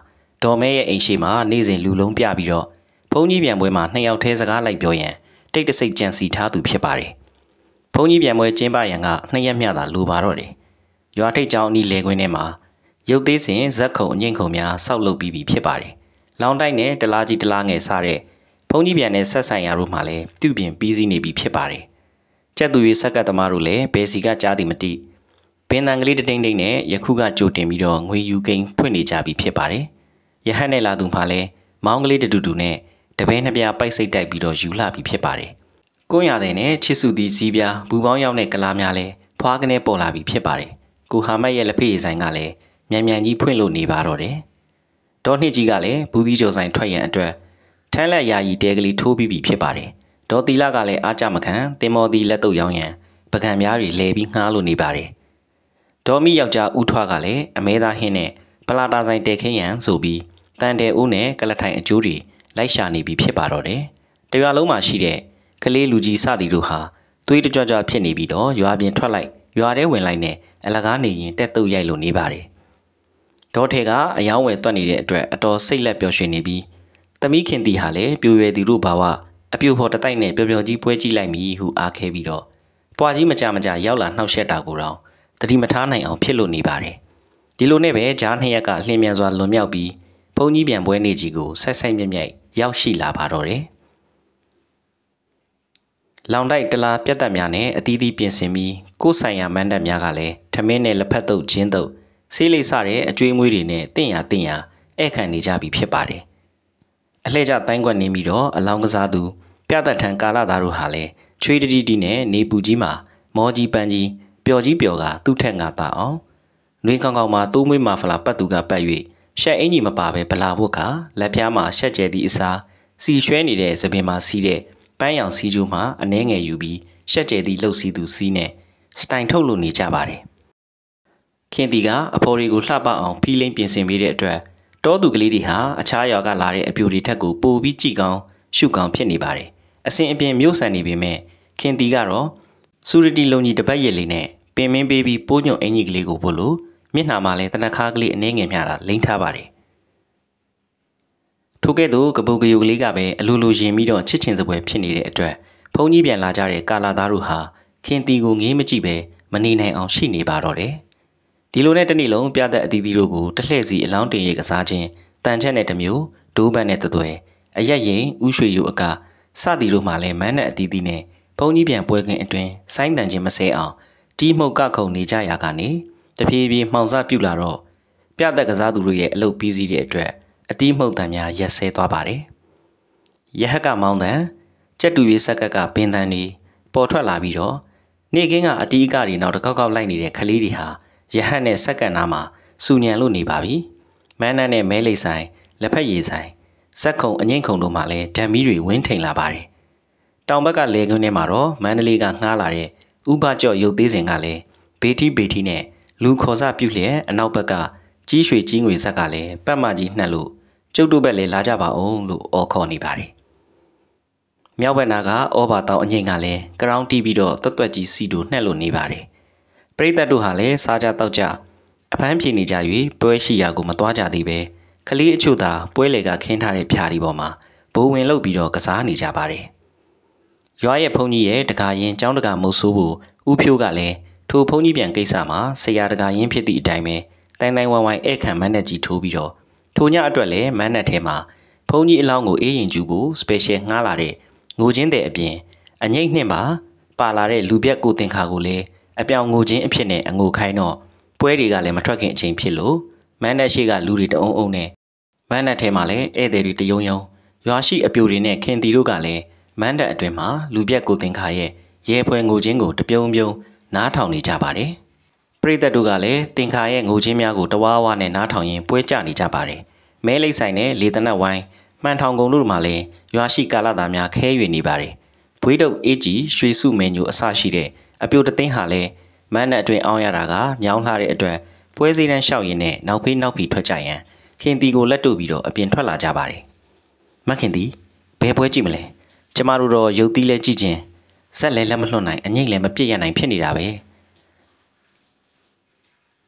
S1: ဒေါ်မဲရဲ့အိမ်ရှိမှာနေ့စဉ်လူလုံးပြပြီးတော့ဘုန်းကြီးပြန်ပွဲမှာနှစ်ယောက်ထဲစကားလိုက်ပြောရန်တိတ်တဆိတ်ကြံစီထားသူဖြစ်ပါတယ်။ဘုန်းကြီးပြန်ပွဲကျင်းပရန်ကနှစ်ရက်မျှသာလိုပါတော့တယ်။ရွာထိပ်ကျောင်းဤလေခွင်းထဲမှာရုပ်သေးစဉ်ဇက်ခုံအငင့်ခုံများဆောက်လုပ်ပြီးပြီဖြစ်ပါတယ်လောင်းတိုက်နဲ့တလားကြီးတလားငယ်စတဲ့ဘုံကြီးပြန်နဲ့ဆက်ဆိုင်ရာတို့မှာလည်းပြုပြင်ပြီးစီးနေပြီဖြစ်ပါတယ်။ကြက်သူရွေးဆက်ကတ်သမားတို့လည်းဘယ်စီကကြားသည်မသိဘင်းတန်ကလေးတတိမ့်တိမ့်နဲ့ယခုကကြိုတင်ပြီးတော့ငွေယူကိန်းဖွင့်နေကြပြီဖြစ်ပါတယ်။ယဟန်နဲ့လာသူမှာလည်းမောင်းကလေးတတူတူနဲ့တပဲနှစ်ပြားပိုက်စိတ်တိုက်ပြီးတော့ယူလာပြီဖြစ်ပါတယ်။ကိုရတဲ့နဲ့ချစ်စုသည်ကြီးပြားဘူပေါင်းရောက်တဲ့ကလားများလည်းဖွားကနေပေါ်လာပြီဖြစ်ပါတယ်။ကိုဟာမတ်ရဲ့လက်ဖေးဆိုင်ကလည်းမြန်မြန်ကြီးဖွင့်လို့နေပါတော့တယ်။ဒေါ်နှစ်ကြီးကလည်းဘူးသီးကြိုဆိုင်ထွက်ရန်အတွက်ထန်းလက်ယာယီတဲကလေးထိုးပြီးပြီဖြစ်ပါတယ်ဒေါ်သီလကလည်းအားကြမခံတင်မော်သီလက်တုပ်ရောင်းရန်ပကံများတွေလဲပြီးငှားလိုနေပါတယ်ဒေါ်မိယောက်ျားဦးထွားကလည်းအမဲသားဟင်းနဲ့ပလာတာဆိုင်တဲခင်းရန်ဆိုပြီးတန်တဲဦးနဲ့ကလထိုင်အကျိုးတွေလိုက်ရှာနေပြီဖြစ်ပါတော့တယ်တရွာလုံးမှာရှိတဲ့ကလေးလူကြီးစသည်တို့ဟာသွေးတကြွကြွဖြစ်နေပြီးတော့ရွာပြင်ထွက်လိုက်ရွာထဲဝင်လိုက်နဲ့အလကားနေရင်တက်တုပ်ရိုက်လို့နေပါတယ်ဒေါ်ထေကအယောင်းဝယ်တွက်နေတဲ့အတွက်အတော်စိတ်လက်ပျော်ရွှင်နေပြီးသမီးခင်တီဟာလည်းပြိုရွယ်သူတို့ဘာဝအပြိုဖော်တတိုက်နဲ့ပျော်ပျော်ကြီးပွဲကြည့်လိုက်မိဟုအားခဲပြီးတော့ပွာကြီးမကြမကြရောက်လာနှောက်ရက်တာကိုတော့တတိမထားနိုင်အောင်ဖြစ်လို့နေပါတယ်ဒီလိုနဲ့ပဲဂျားနှစ်ရက်ကလျင်မြန်စွာလွန်မြောက်ပြီးဘုံကြီးပြန်ပွဲနေကြီးကိုဆက်ဆိုင်မြက်မြက်ရောက်ရှိလာပါတော့တယ်လောင်တိုက်တလားပြက်တက်များနဲ့အသီးသီးပြင်ဆင်ပြီးကိုယ်ဆိုင်ရာမန်တပ်များကလည်းထမင်းနဲ့လက်ဖက်တုပ်ဂျင်းတုပ်ဆေးလိပ်စတဲ့အကျွေးမွေးတွေနဲ့တင့်ရတင့်ရဧကန်နေကြပြီဖြစ်ပါတယ်။အလှကြတိုင်းကွက်နေပြီးတော့အလောင်းကစားသူပြသက်ထံကာလသားတို့ဟာလည်းချွေးတတိတိနဲ့နေပူကြီးမှာ မောကြီးပန်းကြီးပျော်ကြီးပျော်ကသူ့ထက်ငါသာအောင်နှွေးကောင်းကောင်းမှာတိုးမွေးမာဖလာပတ်သူကပတ်၍ရှက်အင်ကြီးမပါပဲဗလာဘုတ်ကလက်ဖျားမှာရှက်ကျဲသည့်အစားစီရွှဲနေတဲ့သပင်မှာစီးတဲ့ပန်းရောင်စီးကျိုးမှာအနှဲငယ်ယူပြီးရှက်ကျဲသည့်လှုပ်စီးသူစီးနဲ့စတိုင်ထုတ်လို့နေကြပါတယ်ခင်တီကအဖော်တွေကိုလှပအောင်ဖီးလိမ့်ပြင်ဆင်ပေးတဲ့အတွက်တောသူကလေးတွေဟာအခြားရွာကလာတဲ့အပြိုတွေထက်ကိုပိုပြီးကြည်ကောင်းရှုကောင်းဖြစ်နေပါတယ်။အစဉ်အပြင်းမြို့ဆန်နေပေမဲ့ခင်တီကတော့စူရတီလုံကြီးတပတ်ရည်လေးနဲ့ပင်မင်းပေးပြီးပိုးညွန့်အင်ကြီးကလေးကိုပို့လို့မျက်နှာမှာလည်းတနခါကလေးအနှဲငယ်များတာလိမ့်ထားပါတယ်။ထို့ကဲ့သို့ကပုတ်ကယုတ်ကလေးကပဲအလိုလိုရင်ပြီးတော့ချစ်ချင်စပွဲဖြစ်နေတဲ့အတွက်ဖုန်ကြီးပြန်လာကြတဲ့ကာလာသားတို့ဟာခင်တီကိုငေးမကြည့်ပဲမနေနိုင်အောင် ရှိနေပါတော့တယ်။ဒီလိုနဲ့တစ်နေ့လုံးပြသက်အသီးသီးတို့ကိုတစ်လှည့်စီအလောင်းတင်ရေကစားခြင်းတန်ချက်နဲ့တစ်မျိုးဒိုးပန်နဲ့တစ်သွဲအရက်ရင်ဥရွှေယူအကာစသည်တို့မှလည်းမန်းနဲ့အသီးသီးနဲ့ဘုံကြီးပြန်ပွဲခင်အတွင်းဆိုင်းတန်ခြင်းမဆဲအောင်တီးမှုတ်ကခုန်နေကြရာကနေတဖြည်းဖြည်းမှောင်စပြုလာတော့ပြသက်ကစားသူတို့ရဲ့အလုပ်ပြီးစီးတဲ့အတွက်အတီးမှုတ်တံများရက်ဆဲသွားပါတယ်ရဟကမောင်းတန်ကြက်တူရေးဆက်ကက်ကပင်တန်တွေပေါ်ထွက်လာပြီးတော့နေကင်းကအတီးအကတွေနောက်တစ်ခေါက်ခေါက်လိုက်နေတဲ့ကလေးတွေဟာယဟန်နဲ့စက္ကန့်နာမှာစူညံလို့နေပါပြီမန်းနန်းနဲ့မဲလိတ်ဆိုင်လက်ဖက်ရည်ဆိုင်ဇက်ခုံအငိမ့်ခုံတို့မှာလည်းဓာမီတွေဝင်းထိန်လာပါတယ်တောင်ဘက်ကလေကွင်းထဲမှာတော့မန္တလေးကငှားလာတဲ့ဥပကြော့ရုပ်သေးစဉ်ကလည်းဘေတီဘေတီနဲ့လူခေါ်စပြုလျက်အနောက်ဘက်ကကြီးရွှေကြီးငွေဇက်ကလည်းပတ်မကြီးနှက်လို့ကျုပ်တို့ဘက်လည်းလာကြပါအောင်လို့အော်ခေါ်နေပါတယ်မြောက်ဘက်နာကဩဘာတောင်အငိမ့်ကလည်းကရောင်းတီးပြီးတော့တွတ်တွက်ကြီးစီတို့နှက်လို့နေပါတယ်ရိသတ်တို့ဟာလည်းစားကြတောက်ကြအဖမ်းဖြေနေကြ၍ပွဲရှိရာကိုမသွားကြသေးပဲကလေးအချို့သာပွဲလေကခင်းထားတဲ့ဖြာဒီပေါ်မှာဘိုးဝင်လောက်ပြီးတော့ကစားနေကြပါတယ်။ရွာရဲ့ဘုန်းကြီးရဲ့တကာရင်ចောင်းတကာမုတ်ဆိုးကိုဥဖြိုးကလည်းထိုဘုန်းကြီးပြန်ကိစ္စမှာဆရာတကာရင်ဖြစ်သည့်အတိုင်းပဲတိုင်းတိုင်းဝိုင်းဝိုင်းဧကန်မန်းနဲ့ကြီးထိုးပြီးတော့ထိုညအတွက်လည်းမန်းနဲ့ထဲမှာဘုန်းကြီးအလောင်းကိုအေးရင်ကျူဖို့ special ငှားလာတဲ့ငိုချင်းတဲ့အပြင်အငိတ်နှင့်ပါပါလာတဲ့လူပြက်ကိုတင်ခါကိုလည်းအပြောင်ငိုခြင်းအဖြစ်နဲ့အငိုခိုင်းတော့ပွဲတွေကလည်းမထွက်ခင်အချိန်ဖြစ်လို့မန်နက်ရှိကလူတွေတအုံအုံနဲ့မန်နက်ထဲမှာလည်းဧည့်သည်တွေတယုံယုံရွာရှိအပြိုတွေနဲ့ခင်တီတို့ကလည်းမန်တက်အတွင်မှာလူပြက်ကိုတင်ခါရဲ့ရဲဖွဲငိုခြင်းကိုတပြုံပြုံနားထောင်နေကြပါတယ်ပရိသတ်တို့ကလည်းတင်ခါရဲ့ငိုချင်းများကိုတဝါဝါနဲ့နားထောင်ရင်းပွဲကြနေကြပါတယ်။မဲလိပ်ဆိုင်နဲ့လေတနက်ဝိုင်းမှန်ထောင်ကုံတို့မှလည်းရွာရှိကာလသားများခဲ၍နေပါတယ်။ဘွေးတုပ်အေးကြီးရွှေစုမင်းညိုအစရှိတဲ့အပြိုတသိန်းဟာလည်းမန်းနဲ့အတွင်အောင်ရတာကညောင်းလှတဲ့အတွက်ပွဲစည်းတန်းလျှောက်ရင်းနဲ့နောက်ဖေးနောက်ဖီထွက်ကြရန်ခင်တီကိုလက်တို့ပြီးတော့အပြင်ထွက်လာကြပါတယ်။မခင်တီဘယ်ပွဲကြည့်မလဲ။ကျမတို့တော့ရုပ်သီးလဲကြည့်ခြင်းဆက်လဲလက်မလွတ်နိုင်အငိမ့်လဲမပြစ်ရနိုင်ဖြစ်နေတာပဲ။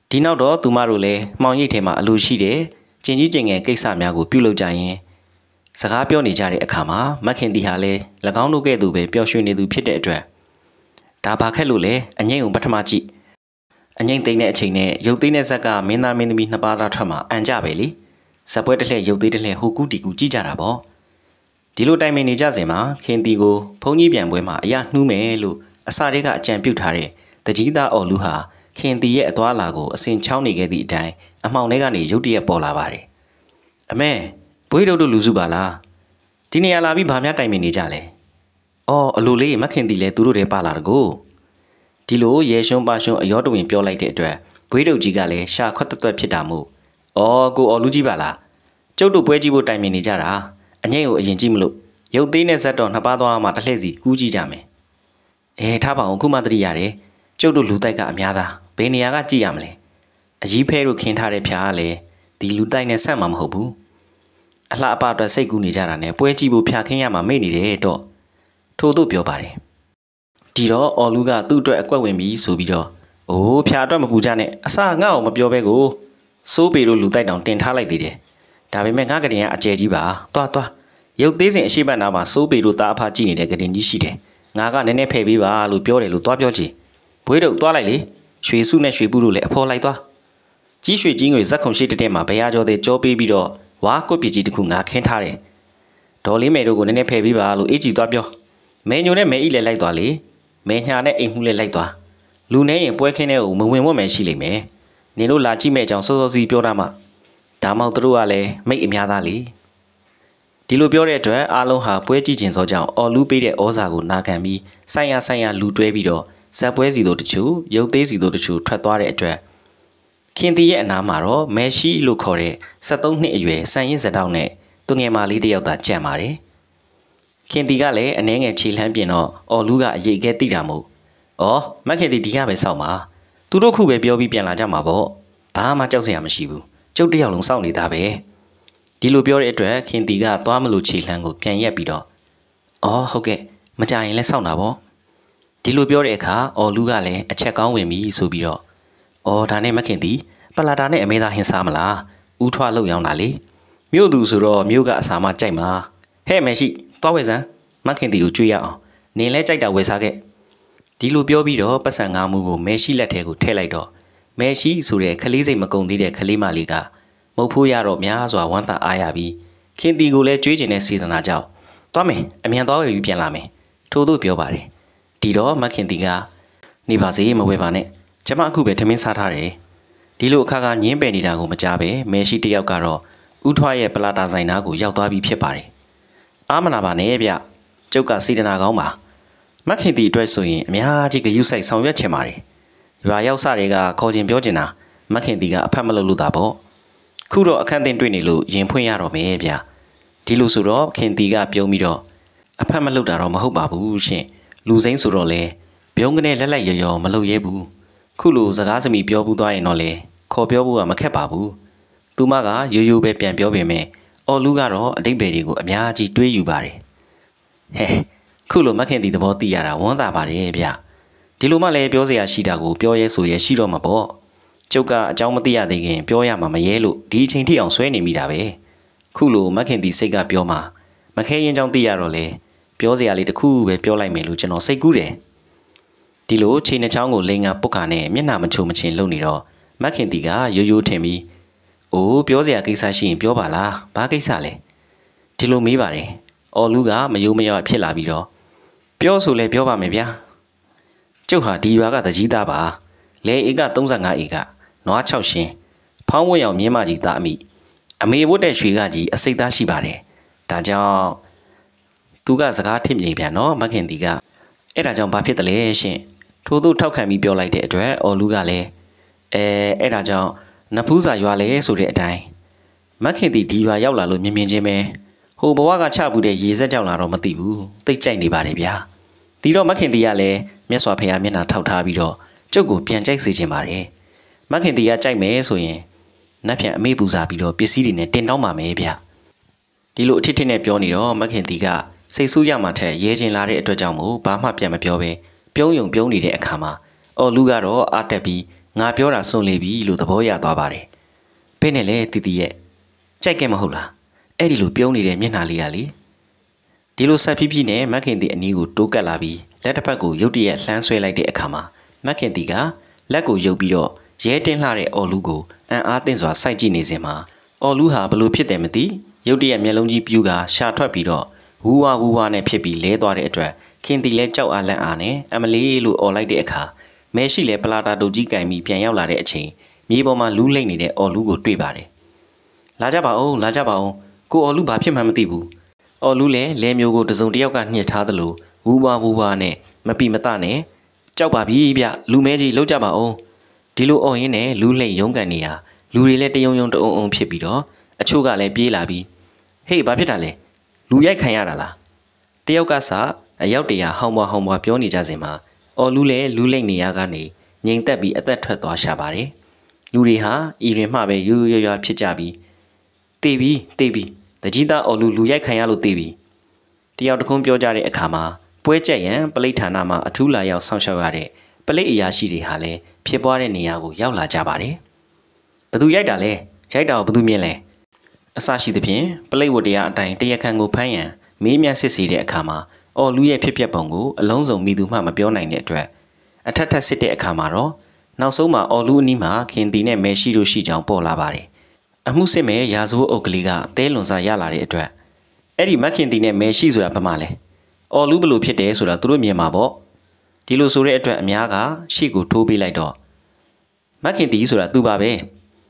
S1: ဒီနောက်တော့သူမတို့လည်းမှောင်ရိပ်ထဲမှာအလိုရှိတဲ့ကျင်ကြီးကျင်ငယ်ကိစ္စများကိုပြုလုပ်ကြရင်စကားပြောနေကြတဲ့အခါမှာမခင်တီဟာလည်း၎င်းတို့ကဲ့သို့ပဲပျော်ရွှင်နေသူဖြစ်တဲ့အတွက်ဒါဘာခက်လို့လဲအငိမ့်ကိုပထမကြည့်အငိမ့်သိမ့်တဲ့အချိန်နဲ့ရုပ်သေးတဲ့ဇက်ကမင်းသားမင်းသမီးနှစ်ပါးသားထွက်မှာအန်ကြပဲလေဇက်ပွဲတစ်လှည့်ရုပ်သေးတစ်လှည့်ဟိုကူတီကူကြည့်ကြတာပေါ့ဒီလိုတိုင်ပင်နေကြစဉ်မှာခင်တီကိုဘုံကြီးပြန်ပွဲမှာအရနှူးမယ်လို့အစတည်းကအကြံပြုထားတဲ့တကြီးသားအော်လူဟာခင်တီရဲ့အသွာလာကိုအစဉ်ချောင်းနေခဲ့သည့်အတိုင်းအမှောင်ထဲကနေရုတ်တရက်ပေါ်လာပါတယ်အမဲဘွေးတို့တို့လူစုပါလားဒီနေရာလာပြီးဘာများတိုင်ပင်နေကြလဲအော်အလိုလေးမခင်တီလဲသူတို့တွေပါလာတကိုဒီလိုရေရှုံးပါရှုံးအယောတဝင်ပြောလိုက်တဲ့အတွက်ဘွေးတုတ်ကြီးကလည်းရှာခွတ်တွတ်ဖြစ်တာမို့အော်ကိုအော်လူကြီးပါလားကျုပ်တို့ပွဲကြီးဖို့တိုင်ပင်နေကြတာအငိမ့်ကိုအရင်ကြည့်မလို့ရုပ်သေးနဲ့ဇက်တော်နှစ်ပါးသွားမှတစ်လှည့်စီကူးကြည့်ကြမယ်အဲထားပါအောင်ခုမှသတိရတယ်ကျုပ်တို့လူတိုက်ကအများသားဘယ်နေရာကကြည့်ရမလဲအကြီးဖဲတို့ခင်းထားတဲ့ဖျားကလည်းဒီလူတိုက်နဲ့ဆက်မှာမဟုတ်ဘူးအလှအပအတွက်စိတ်ကူးနေကြတာနဲ့ပွဲကြည့်ဖို့ဖျားခင်းရမှာမေ့နေတယ်တော့ထို့သို့ပြောပါတယ်ဒီတော့အော်လူကသူ့အတွက်အကွက်ဝင်ပြီဆိုပြီးတော့အိုးဖျာအတွက်မပူကြနဲ့အစငါ့ကိုမပြောဘဲကိုစိုးပေလို့လူတိုက်တောင်တင်ထားလိုက်သေးတယ်ဒါပေမဲ့ငါကတင်ကအကျယ်ကြီးပါသွားသွားရုပ်သေးစဉ်အရှိတ်နာမှာစိုးပေလို့တာအဖကြည့်နေတဲ့ကတင်ကြီးရှိတယ်ငါကနည်းနည်းဖယ်ပေးပါလို့ပြောတယ်လို့သွားပြောချင်ဘွေးတို့သွားလိုက်လေရွှေစုနဲ့ရွှေပုတို့လည်းအဖော်လိုက်သွားကြီးရွှေကြီးငွေဇက်ခုံရှိတဲ့တဲ့မှာဘရားကျော်တဲ့ကြောပေးပြီးတော့ဝါကုတ်ပစ္စည်းတစ်ခုငါခင်းထားတယ်ဒေါ်လေးမယ်တို့ကိုနည်းနည်းဖယ်ပေးပါလို့အေးကြည့်သွားပြောမင်းညိုနဲ့မဲအိလည်းလိုက်သွားလေမဲညာနဲ့အိမ်မှုလည်းလိုက်သွားလူနေရင်ပွဲခင်းတဲ့ကိုမဝင်ဝတ်မယ်ရှိလိမ့်မယ်နင်တို့လာကြည့်မဲ့အကြောင်းစောစောစီပြောတာမှဒါမှမဟုတ်တို့ကလည်းမိတ်အများသားလေဒီလိုပြောတဲ့အတွက်အားလုံးဟာပွဲကြည့်ခြင်းစောကြောင့်အော်လူပေးတဲ့ဩဇာကိုနာခံပြီးဆိုင်ရဆိုင်ရလူတွဲပြီးတော့ဇက်ပွဲစီတို့တချို့ရုပ်သေးစီတို့တချို့ထွက်သွားတဲ့အတွက်ခင်တီရဲ့အနာမှာတော့မဲရှိလို့ခေါ်တဲ့73နှစ်အရွယ်ဆန်ရင်ဇတောက်နဲ့သူငယ်မလေးတယောက်သာကြံ့ပါတယ်ခင်တီကလည်းအနှဲငယ်ခြေလှမ်းပြင်တော့အော်လူကအရေးခဲတိတာမို့။အော်မက်ခင်တီဒီကပဲစောင့်ပါ။သူတို့ခုပဲပြောပြီးပြန်လာကြမှာပေါ့။ဘာမှကြောက်စရာမရှိဘူး။ကျုပ်တယောက်လုံးစောင့်နေတာပဲ။ဒီလိုပြောတဲ့အတွက်ခင်တီကသွားမလို့ခြေလှမ်းကိုပြန်ရက်ပြီးတော့အော်ဟုတ်ကဲ့မကြရင်လဲစောင့်တာပေါ့။ဒီလိုပြောတဲ့အခါအော်လူကလည်းအချက်ကောင်းဝင်ပြီဆိုပြီးတော့အော်ဒါနဲ့မက်ခင်တီပလာတာနဲ့အမေသာဟင်စားမလား။ဥထွားလောက်ရောက်တာလေ။မြို့သူဆိုတော့မြို့ကအစာမကြိုက်မှာ။ဟဲ့မရှိ။သွားဝယ်စမ်းမခင်တီကိုကြွေရအောင်နင်လဲကြိုက်တာဝယ်စားခဲ့ဒီလိုပြောပြီးတော့ပတ်စံငါးမှုကိုမဲရှိလက်ထဲကိုထည့်လိုက်တော့မဲရှိဆိုတဲ့ခလေးစိတ်မကုံသေးတဲ့ခလေးမလေးကမုတ်ဖိုးရတော့များစွာဝမ်းသာအားရပြီးခင်တီကိုလည်းကြွေးကျင်တဲ့စေတနာကြောင့်သွားမယ်အမြန်သွားဝယ်ပြီးပြန်လာမယ်ထို့သို့ပြောပါတယ်ဒီတော့မခင်တီကနေပါစေမဝယ်ပါနဲ့ကျမအခုပဲထမင်းစားထားတယ်ဒီလိုအခါကငင်းပယ်နေတာကိုမကြားပဲမဲရှိတယောက်ကတော့ဥထွားရဲ့ပလာတာဆိုင်နာကိုရောက်သွားပြီးဖြစ်ပါတယ်အာမနာပါနဲ့ဗျကျုပ်ကစေတနာကောင်းပါမခင်တီအတွက်ဆိုရင်အများကြီးဂရုစိုက်ဆောင်ရွက်ချင်ပါတယ်ရွာရောက်စတွေကခေါ်ခြင်းပြောချင်တာမခင်တီကအဖက်မလုပ်လို့တာပေါ့ခုတော့အခန့်အသင့်တွေ့နေလို့ရင်ဖွင့်ရတော့မယ်ဗျဒီလိုဆိုတော့ခင်တီကပြုံးပြီးတော့အဖက်မလုပ်တာတော့မဟုတ်ပါဘူးရှင်လူစိမ့်ဆိုတော့လေပြုံးကနေလက်လက်ရော်ရော်မလုပ်ရဲဘူးခုလိုစကားစမိပြောဘူးသွားရင်တော့လေခေါ်ပြောဖို့ကမခက်ပါဘူးသူမကရိုးရိုးပဲပြန်ပြောပေမဲ့အော်လူကတော့အတိတ်ဘယ်တွေကိုအများကြီးတွေးယူပါတယ်ဟဲခုလိုမခင်တီသဘောသိရတာဝမ်းသာပါတယ်ဗျဒီလိုမှလည်းပြောစရာရှိတာကိုပြောရဲဆိုရဲရှိတော့မှာပေါ့ကျုပ်ကအကြောင်းမသိရသေးခင်ပြောရမှာမရဲလို့ဒီအချိန်ထိအောင်ဆွဲနေမိတာပဲခုလိုမခင်တီစိတ်ကပြောမှာမခဲရင်ကြောင့်သိရတော့လေပြောစရာလေးတစ်ခုပဲပြောလိုက်မယ်လို့ကျွန်တော်စိတ်ကူးတယ်ဒီလိုခြေနှချောင်းကိုလိန်ကပုတ်ခါနဲ့မျက်နှာမချုံမချင်းလုံနေတော့မခင်တီကရိုးရိုးထင်ပြီး"အိုးပြောစရာကိစ္စရှိရင်ပြောပါလား။ဘာကိစ္စလဲ။ဒီလိုမေးပါတယ်။အော်လူကမယိုးမယောဖြစ်လာပြီးတော့ပြောဆိုလဲပြောပါမယ်ဗျာ။ကျုပ်ဟာဒီရွာကတကြီးသားပါ။လဲဧက35ဧကနွား6ရှင်။ဖောင်းဝတ်ရောင်မြင်းမကြီးသားအမိ။အမေဝတ်တဲ့ရွှေကကြီးအစိတ်သားရှိပါတယ်။ဒါကြောင့်သူကစကားထင်မြင်ပြန်နော်မခင်တီကအဲ့ဒါကြောင့်ဘာဖြစ်တယ်လဲရှင် ထို့သူထောက်ခံပြီးပြောလိုက်တဲ့အတွက်အော်လူကလည်းအဲအဲ့ဒါကြောင့်နဖူးစာရွာလဲဆိုတဲ့အတိုင်းမခင်တီဒီရွာရောက်လာလို့မြင်မြင်ချင်းပဲဟိုဘဝကချဘူးတဲ့ရေစက်ကြောက်လာတော့မသိဘူးတိတ်ကြိုက်နေပါတယ်ဗျာဒီတော့မခင်တီကလည်းမျက်စွာဖះမျက်နှာထောက်ထားပြီးတော့ကျုပ်ကိုပြန်ကြိုက်စေချင်ပါတယ်မခင်တီကကြိုက်မယ်ဆိုရင်နတ်ပြန်အမေပူစာပြီးတော့ပစ္စည်းတွေနဲ့တင်တော့မှာမယ်ဗျဒီလိုအထစ်ထစ်နဲ့ပြောနေတော့မခင်တီကစိတ်ဆူးရမှထက်ရဲကျင်လာတဲ့အတွက်ကြောင့်မို့ဘာမှပြန်မပြောဘဲပြုံးယုံပြုံးနေတဲ့အခါမှာအော်လူကတော့အာတက်ပြီးငါပြောတာစွန့်လေပြီလို့သဘောရသွားပါတယ်။ပင့်နဲ့လည်းတီတီရဲ့ကြိုက်ကဲမဟုတ်လား။အဲ့ဒီလိုပြုံးနေတဲ့မျက်နှာလေးကလေဒီလိုဆက်ဖြည်းဖြည်းနဲ့မက်ခင်တီအနီးကိုတိုးကပ်လာပြီးလက်တစ်ဖက်ကိုရုတ်တရက်လှမ်းဆွဲလိုက်တဲ့အခါမှာမက်ခင်တီကလက်ကိုယုပ်ပြီးတော့ရဲတင်းလှတဲ့အော်လူကိုအံအားသင့်စွာစိုက်ကြည့်နေစဉ်မှာအော်လူဟာဘလို့ဖြစ်တယ်မသိရုတ်တရက်မျက်လုံးကြီးပြူးကရှာထွက်ပြီးတော့ဝူဝါဝူဝါနဲ့ဖြစ်ပြီးလဲသွားတဲ့အတွက်ခင်တီလဲကြောက်အားလန့်အားနဲ့အမလီလို့អော်လိုက်တဲ့အခါမဲရှိလဲပလာတာတို့ကြီးကင်ပြီးပြန်ရောက်လာတဲ့အချိန်မြေပေါ်မှာလူးလိမ့်နေတဲ့အော်လူကိုတွေ့ပါတယ်။လာကြပါဦးလာကြပါဦးကိုအော်လူဘာဖြစ်မှန်းမသိဘူး။အော်လူလည်းလဲမျိုးကိုတစုံတစ်ယောက်ကညှစ်ထားသလိုဝူဝါဝူဝါနဲ့မပီမတနဲ့ကြောက်ပါပြီဗျလူမဲကြီးလောက်ကြပါဦး။ဒီလိုအော်ရင်းနဲ့လူးလိမ့်ရုံးကန်နေရလူတွေလည်းတယုံယုံတအုံအုံဖြစ်ပြီးတော့အချို့ကလည်းပြေးလာပြီးဟေးဘာဖြစ်တာလဲလူရိုက်ခံရတာလား။တယောက်ကစအယောက်တရာဟောင်းမွားဟောင်းမွားပြောနေကြစင်မှာအော်လူလည်းလူလိမ့်နေရကနေငြိမ်သက်ပြီးအသက်ထွက်သွားရှာပါတယ်လူတွေဟာဤတွင်မှပဲရိုးရိုးရွားဖြစ်ကြပြီးတေးပြီးတေးပြီးတကြီးသားအော်လူလူရိုက်ခံရလို့တေးပြီးတယောက်တခုံးပြောကြတဲ့အခါမှာပွဲကျက်ရန်ပလိဌာနမှာအထူးလာရောက်ဆောင်ရှောက်ရတဲ့ပလိအရာရှိတွေဟာလည်းဖြစ်ပွားတဲ့နေရာကိုရောက်လာကြပါတယ်ဘသူရိုက်တာလဲရိုက်တာကိုဘသူမြင်လဲအစရှိသဖြင့်ပလိဝတရားအတိုင်းတရခန်ကိုဖမ်းရန်မေးမြန်းစစ်ဆေးတဲ့အခါမှာအော်လူရဲ့ဖြစ်ပျက်ပုံကိုအလုံးစုံမိသူမှမပြောနိုင်တဲ့အတွက်အထက်ထက်စစ်တဲ့အခါမှာတော့နောက်ဆုံးမှာအော်လူအနီးမှာခင်တီနဲ့မဲရှိတို့ရှိကြောင်းပေါ်လာပါတယ်။အမှုစစ်မဲ့ရာဇဝတ်အုပ်ကလေးကတဲလွန်စာရလာတဲ့အတွက်အဲ့ဒီမခင်တီနဲ့မဲရှိဆိုတာဘာမှလဲ။အော်လူဘလို့ဖြစ်တယ်ဆိုတာသူတို့မြင်မှာပေါ့။ဒီလိုဆိုတဲ့အတွက်အများကရှေ့ကိုထိုးပေးလိုက်တော့မခင်တီဆိုတာသူပါပဲ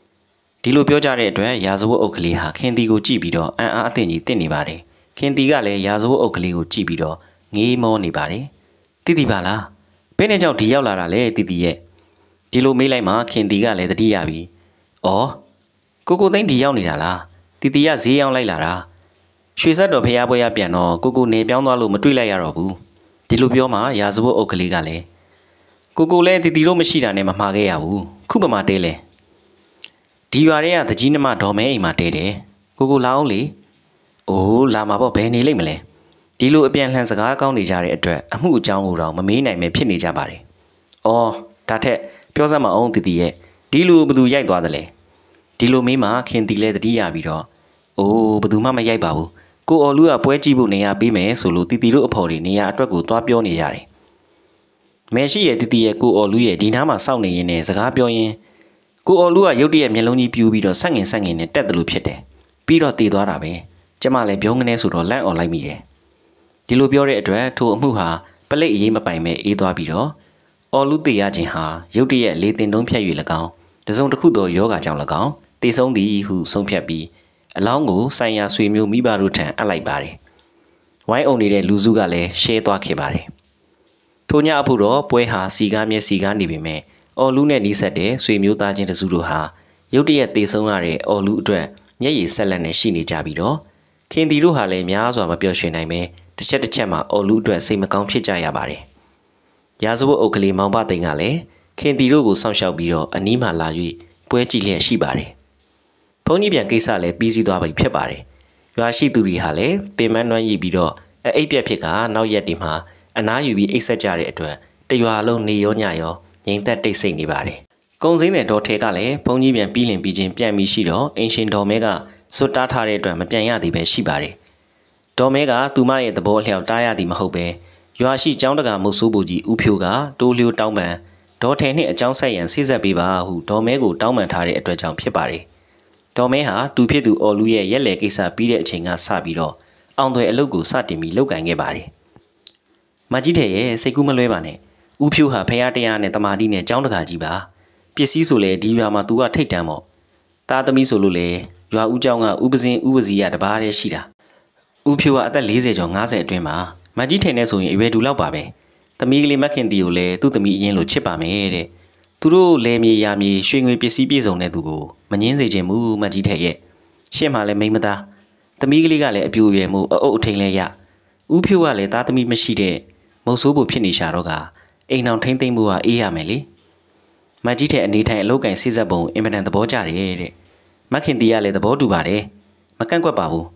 S1: ။ဒီလိုပြောကြတဲ့အတွက်ရာဇဝတ်အုပ်ကလေးဟာခင်တီကိုကြည့်ပြီးတော့အံ့အားအသင့်ကြီးတင့်နေပါတယ်။ခင်တီကလည်းရာစိုးအုပ်ကလေးကိုကြည့်ပြီးတော့ငေးမောနေပါတယ်တိတိပါလားဘယ်နဲ့ကြောင့်ဒီရောက်လာတာလဲတိတိရဲ့ဒီလိုမေးလိုက်မှခင်တီကလည်းတတိရပြီဩကိုကိုသိန်းဒီရောက်နေတာလားတီတီရဈေးရောက်လိုက်လာတာရွှေဆက်တော်ဖရားပွဲရပြန်တော့ကိုကိုနေပြောင်းသွားလို့မတွေ့လိုက်ရတော့ဘူးဒီလိုပြောမှရာဇဝတ်အုပ်ကလေးကလည်းကိုကိုလည်းတီတီတို့မရှိတာနဲ့မမှားခဲ့ရဘူးခုပမာတဲလဲဒီရွာထဲကတကြီးနှမဒေါ်မဲအိမ်မှာတဲတယ်ကိုကိုလာအောင်လေ။အိုးလာမှာပေါ့ဘယ်နေလိမ့်မလဲ။ဒီလိုအပြန်လှန်စကားကောင်းနေကြတဲ့အတွက်အမှုအကြောင်းကိုတော့မမေးနိုင်ပဲဖြစ်နေကြပါတယ်။အော်ဒါထက်ပြောစမ်းမအောင်တတီရဲ့ဒီလိုဘသူရိုက်သွားတယ်လဲ။ဒီလိုမေးမှခင်တီလဲတတိရပြီးတော့အိုးဘသူမှမရိုက်ပါဘူး။ကိုအော်လူကပွဲကြည့်ဖို့နေရာပေးမယ်ဆိုလို့တီတီတို့အဖော်တွေနေရာအတွက်ကိုသွားပြောနေကြတယ်။မယ်ရှိရဲ့တီတီရဲ့ကိုအော်လူရဲ့ဒီနားမှာစောင့်နေရင်းနဲ့စကားပြောရင်းကိုအော်လူကရုတ်တရက်မျက်လုံးကြီးပြူးပြီးတော့ဆက်ငင်ဆက်ငင်နဲ့တက်တယ်လို့ဖြစ်တယ်။ပြီးတော့တည်သွားတာပဲ။ကျမလည်းပြုံးကနေဆိုတော့လန့်အောင်လိုက်မိတယ်ဒီလိုပြောတဲ့အတွက်ထိုအမှုဟာပလိတ်အေးမပိုင်မဲ့အေးသွားပြီးတော့အော်လူတေရခြင်းဟာရုတ်တရက်လေးတင်တုံးဖြတ်၍၎င်းတစုံတစ်ခုသောယောဂါကြောင့်၎င်းတည်ဆုံးသည်ဟုဆုံးဖြတ်ပြီးအလောင်းကိုဆိုင်ရာဆွေမျိုးမိဘတို့ထံအပ်လိုက်ပါတယ်ဝိုင်းအုံနေတဲ့လူစုကလည်းရှဲသွားခဲ့ပါတယ်ထိုညအဖို့တော့ပွဲဟာစီကားမျက်စီကားနေပေမဲ့အော်လူနဲ့နှီးဆက်တဲ့ဆွေမျိုးသားချင်းတစုတို့ဟာရုတ်တရက်တေဆုံးရတဲ့အော်လူအတွက်မျက်ရည်ဆက်လက်နဲ့ရှိနေကြပြီးတော့ခင်တီတို့ဟာလည်းများစွာမပျော်ရွှင်နိုင်ပဲတစ်ချက်တစ်ချက်မှာအော်လူအတွက်စိတ်မကောင်းဖြစ်ကြရပါတယ်။ရာဇဝတ်အုပ်ကလေးမောင်ပသိန်းကလည်းခင်တီတို့ကိုစောင့်ရှောက်ပြီးတော့အနီးမှာလာ၍ပွဲကြည့်လျက်ရှိပါတယ်။ဘုန်းကြီးပြန်ကိစ္စလည်းပြီးစီးသွားပြီဖြစ်ပါတယ်။ရွာရှိသူတွေဟာလည်းပင်မနှွမ်းရည်ပြီးတော့အအိပ်ပြက်ဖြစ်ကနောက်ရက်တွေမှာအနားယူပြီးအိပ်ဆက်ကြတဲ့အတွက်တရွာလုံးနေရောညရောငြိမ်သက်တိတ်ဆိတ်နေပါတယ်။ကုံစင်းတဲ့ဒေါ်ထဲကလည်းဘုန်းကြီးပြန်ပြီးလင်ပြီးချင်းပြန်ပြီးရှိတော့အင်ရှင်ဒေါ်မဲကစွတ်တားထားတဲ့အတွက်မပြန်ရသေးပဲရှိပါတယ်။ဒေါ်မဲကသူမရဲ့သဘောအလျောက်တားရသည်မဟုတ်ပဲရွာရှိကျောင်းတကာမုတ်ဆိုးပူကြီးဦးဖြိုးကတိုးလျိုးတောင်းပန်ဒေါ်ထဲနှင့်အကြောင်းဆက်ရန်ဆေးဆက်ပေးပါဟုဒေါ်မဲကိုတောင်းပန်ထားတဲ့အတွက်ကြောင့်ဖြစ်ပါတယ်။ဒေါ်မဲဟာသူဖြစ်သူအော်လူရဲ့ရက်လည်ကိစ္စပြီးတဲ့အချိန်ကစပြီးတော့အောင်သွယ်အလုပ်ကိုစတင်ပြီးလုပ်ကင်ခဲ့ပါတယ်။မကြီးတဲ့ရဲ့စိတ်ကူးမလွဲပါနဲ့။ဦးဖြိုးဟာဖះတရားနဲ့တမာတိနဲ့ကျောင်းတကာကြီးပါ။ပစ္စည်းဆိုလေဒီရွာမှာ तू ကထိတ်တန်းပေါ့။သားသမီးဆိုလို့လေရွာဦးကျောင်းကဥပစင်ဥပစီရတပါးတည်းရှိတာဥဖြိုကအသက်40ကျော်50အတွင်းမှာမကြီးထိုင်နေဆိုရင်အရွယ်တူလောက်ပါပဲသမီးကလေးမခင်တီကိုလည်းသူ့သမီးအရင်လိုချစ်ပါမယ်တဲ့သူတို့လဲမြေရာမြေရွှေငွေပစ္စည်းပြည့်စုံတဲ့သူကိုမငင်းစေခြင်းမူမကြီးထက်ရဲ့ရှင့်မှာလည်းမိမသားသမီးကလေးကလည်းအပြူရွယ်မှုအုပ်အထိန်လဲရဥဖြိုကလည်းသားသမီးမရှိတဲ့မုတ်ဆိုးဖို့ဖြစ်နေရှာတော့ကအိမ်အောင်ထိမ့်သိမ့်မှုကအေးရမယ်လေမကြီးထက်အနေထိုင်အလောက်ကင်စိစက်ပုံအင်မတန်သဘောကျတယ်တဲ့မခင်တီကလည်းသဘောတူပါတယ်မကန့်ကွက်ပါဘူး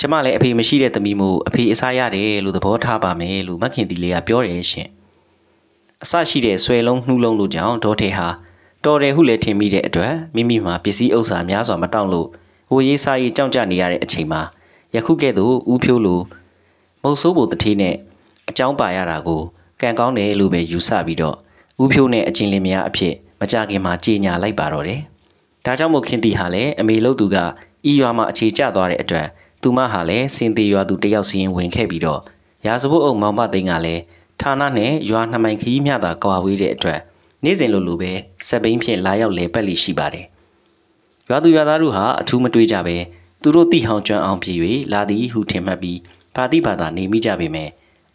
S1: ကျမလည်းအဖေမရှိတဲ့သမီးမို့အဖေအစားရတယ်လို့သဘောထားပါမယ်လို့မခင်တီလေးကပြောတယ်ရှင်အစရှိတဲ့ဆွဲလုံးနှူးလုံးလို့ကြောင့်ဒေါ်ထေဟာတော်တယ်ဟုလည်းထင်မိတဲ့အတွက်မိမိမှာပစ္စည်းဥစ္စာများစွာမတောင့်လို့ဟိုရေးစားရေးကြောက်ကြနေရတဲ့အချိန်မှာယခုကဲ့သို့ဦးဖြိုးလိုမုတ်ဆိုးပုံတတိနဲ့အကြောင်းပါရတာကိုကံကောင်းတယ်လို့ပဲယူဆပြီးတော့ဦးဖြိုးနဲ့အချင်းလင်းများအဖြစ်မကြခင်မှာကြေညာလိုက်ပါတော့တယ်။ဒါကြောင့်မို့ခင်တီဟာလည်းအမေလို့သူကဤရွာမှာအခြေကျသွားတဲ့အတွက်သူမဟာလည်းစင်သေးရွာသူတယောက်စီရင်ဝင်ခဲ့ပြီးတော့ရာစပုတ်အုပ်မောင်မသိန်းကလည်းဌာနနဲ့ရွာနှမိုင်ခီးမြတာကွာဝေးတဲ့အတွက်နေ့စဉ်လိုလိုပဲစက်ဘိန်းဖြင့်လာရောက်လဲပတ်လိရှိပါတယ်။ရွာသူရွာသားတို့ဟာအထူးမတွေးကြပဲသူတို့တိဟောင်ကျွမ်းအောင်ပြည်၍လာသည်ဟုထင်မှတ်ပြီးဘာတိဘာသာနေမိကြပေမဲ့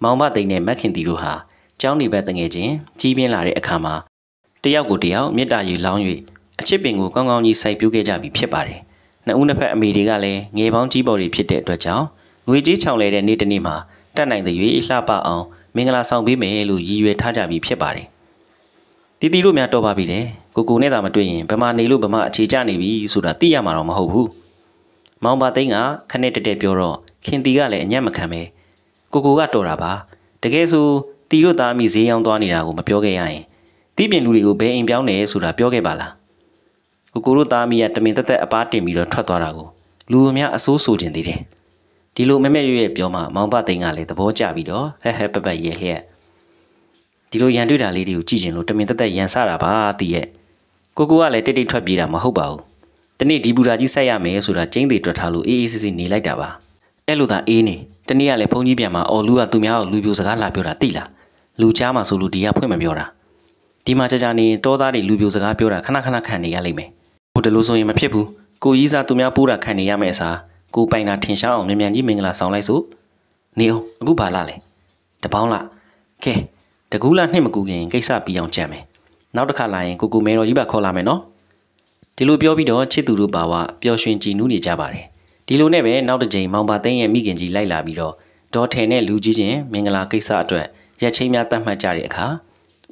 S1: မောင်မသိန်းနဲ့မက်ခင်တီတို့ဟာကျောင်းနေဘက်တငယ်ချင်းကြီးပြင်းလာတဲ့အခါမှာတယောက်ကိုတယောက်မေတ္တာရေလောင်း၍အချစ်ပင်ကိုကောင်းကောင်းကြီးစိုက်ပျိုးခဲ့ကြပြီဖြစ်ပါတယ်။နှစ်ဦးနှစ်ဖက်အမိတွေကလည်းငွေပေါင်းကြီးပေါ်တွေဖြစ်တဲ့အတွက်ကြောင့်ငွေကြီးချောင်လဲတဲ့နေ့တစ်နေ့မှာတတ်နိုင်တဲ့ရွေးလှပအောင်မင်္ဂလာဆောင်ပေးမယ်လို့ရည်ရွယ်ထားကြပြီဖြစ်ပါတယ်။တီတီတို့များတော်ပါပြီလေ။ကိုကိုနဲ့သာမတွေ့ရင်ဘမနေလို့ဘမအခြေကျနေပြီဆိုတာသိရမှာတော့မဟုတ်ဘူး။မောင်ပါသိန်းကခနဲ့တက်တက်ပြောတော့ခင်တီကလည်းအညံ့မခံပဲကိုကိုကတော်တာပါ။တကယ်ဆိုတီတို့သားမိဈေးရောက်သွားနေတာကိုမပြောခဲ့ရရင်တီးပြင်လူတွေကိုဘယ်အိမ်ပြောင်းနေဆိုတာပြောခဲ့ပါလား။ကိုကိုတို့သားမီးကတမင်သက်သက်အပားတင်ပြီးတော့ထွက်သွားတာကိုလူအများအဆိုးဆိုတင်သေးတယ်ဒီလိုမက်မက်ရွရွပြောမှမောင်ပသိန်းကလည်းသဘောကျပြီးတော့ဟဲဟဲပပရဲ့လျက်ဒီလိုရန်တွေ့တာလေးတွေကိုကြည့်ကျင်လို့တမင်သက်သက်ရန်ဆတာပါတည်ရဲ့ကိုကိုကလည်းတိတ်တိတ်ထွက်ပြေးတာမဟုတ်ပါဘူးတနေ့ဒီဘူတာကြီးဆက်ရမယ်ဆိုတာကျင်းသေးတွက်ထားလို့အေးအေးဆေးဆေးနေလိုက်တာပါအဲ့လိုသာအေးနေတနေ့ကလည်းဘုန်းကြီးပြန်မှာအော်လူကသူများကိုလူပြိုစကားလာပြောတာသိလားလူချားမှာဆိုလို့ဒီကဖွင့်မပြောတာဒီမှာကြာကြာနေတောသားတွေလူပြိုစကားပြောတာခဏခဏခံနေရလိမ့်မယ်ဟိုတလို့ဆိုရင်မဖြစ်ဘူးကိုကြီးစားသူများပိုးတာခံနေရမယ့်အစားကိုပိုင်တာထင်ရှားအောင်မြန်မြန်ကြီးမင်္ဂလာဆောင်လိုက်စို့နေအောင်အခုဘာလာလဲတပေါင်းလားကဲတကူးလာနှစ်မကူခင်ကိစ္စပြီးအောင်ကြံမယ်နောက်တစ်ခါလာရင်ကိုကိုမဲတော်ကြီးပါခေါ်လာမယ်နော်ဒီလိုပြောပြီးတော့ချစ်သူတို့ပါဝပျော်ရွှင်ကြည်နူးနေကြပါတယ်ဒီလိုနဲ့ပဲနောက်တစ်ကြိမ်မောင်ပါသိန်းရဲ့မိခင်ကြီးလိုက်လာပြီးတော့ဒေါ်ထင်နဲ့လူကြီးချင်းမင်္ဂလာကိစ္စအတွက်ရက်ချင်းများတတ်မှတ်ကြတဲ့အခါ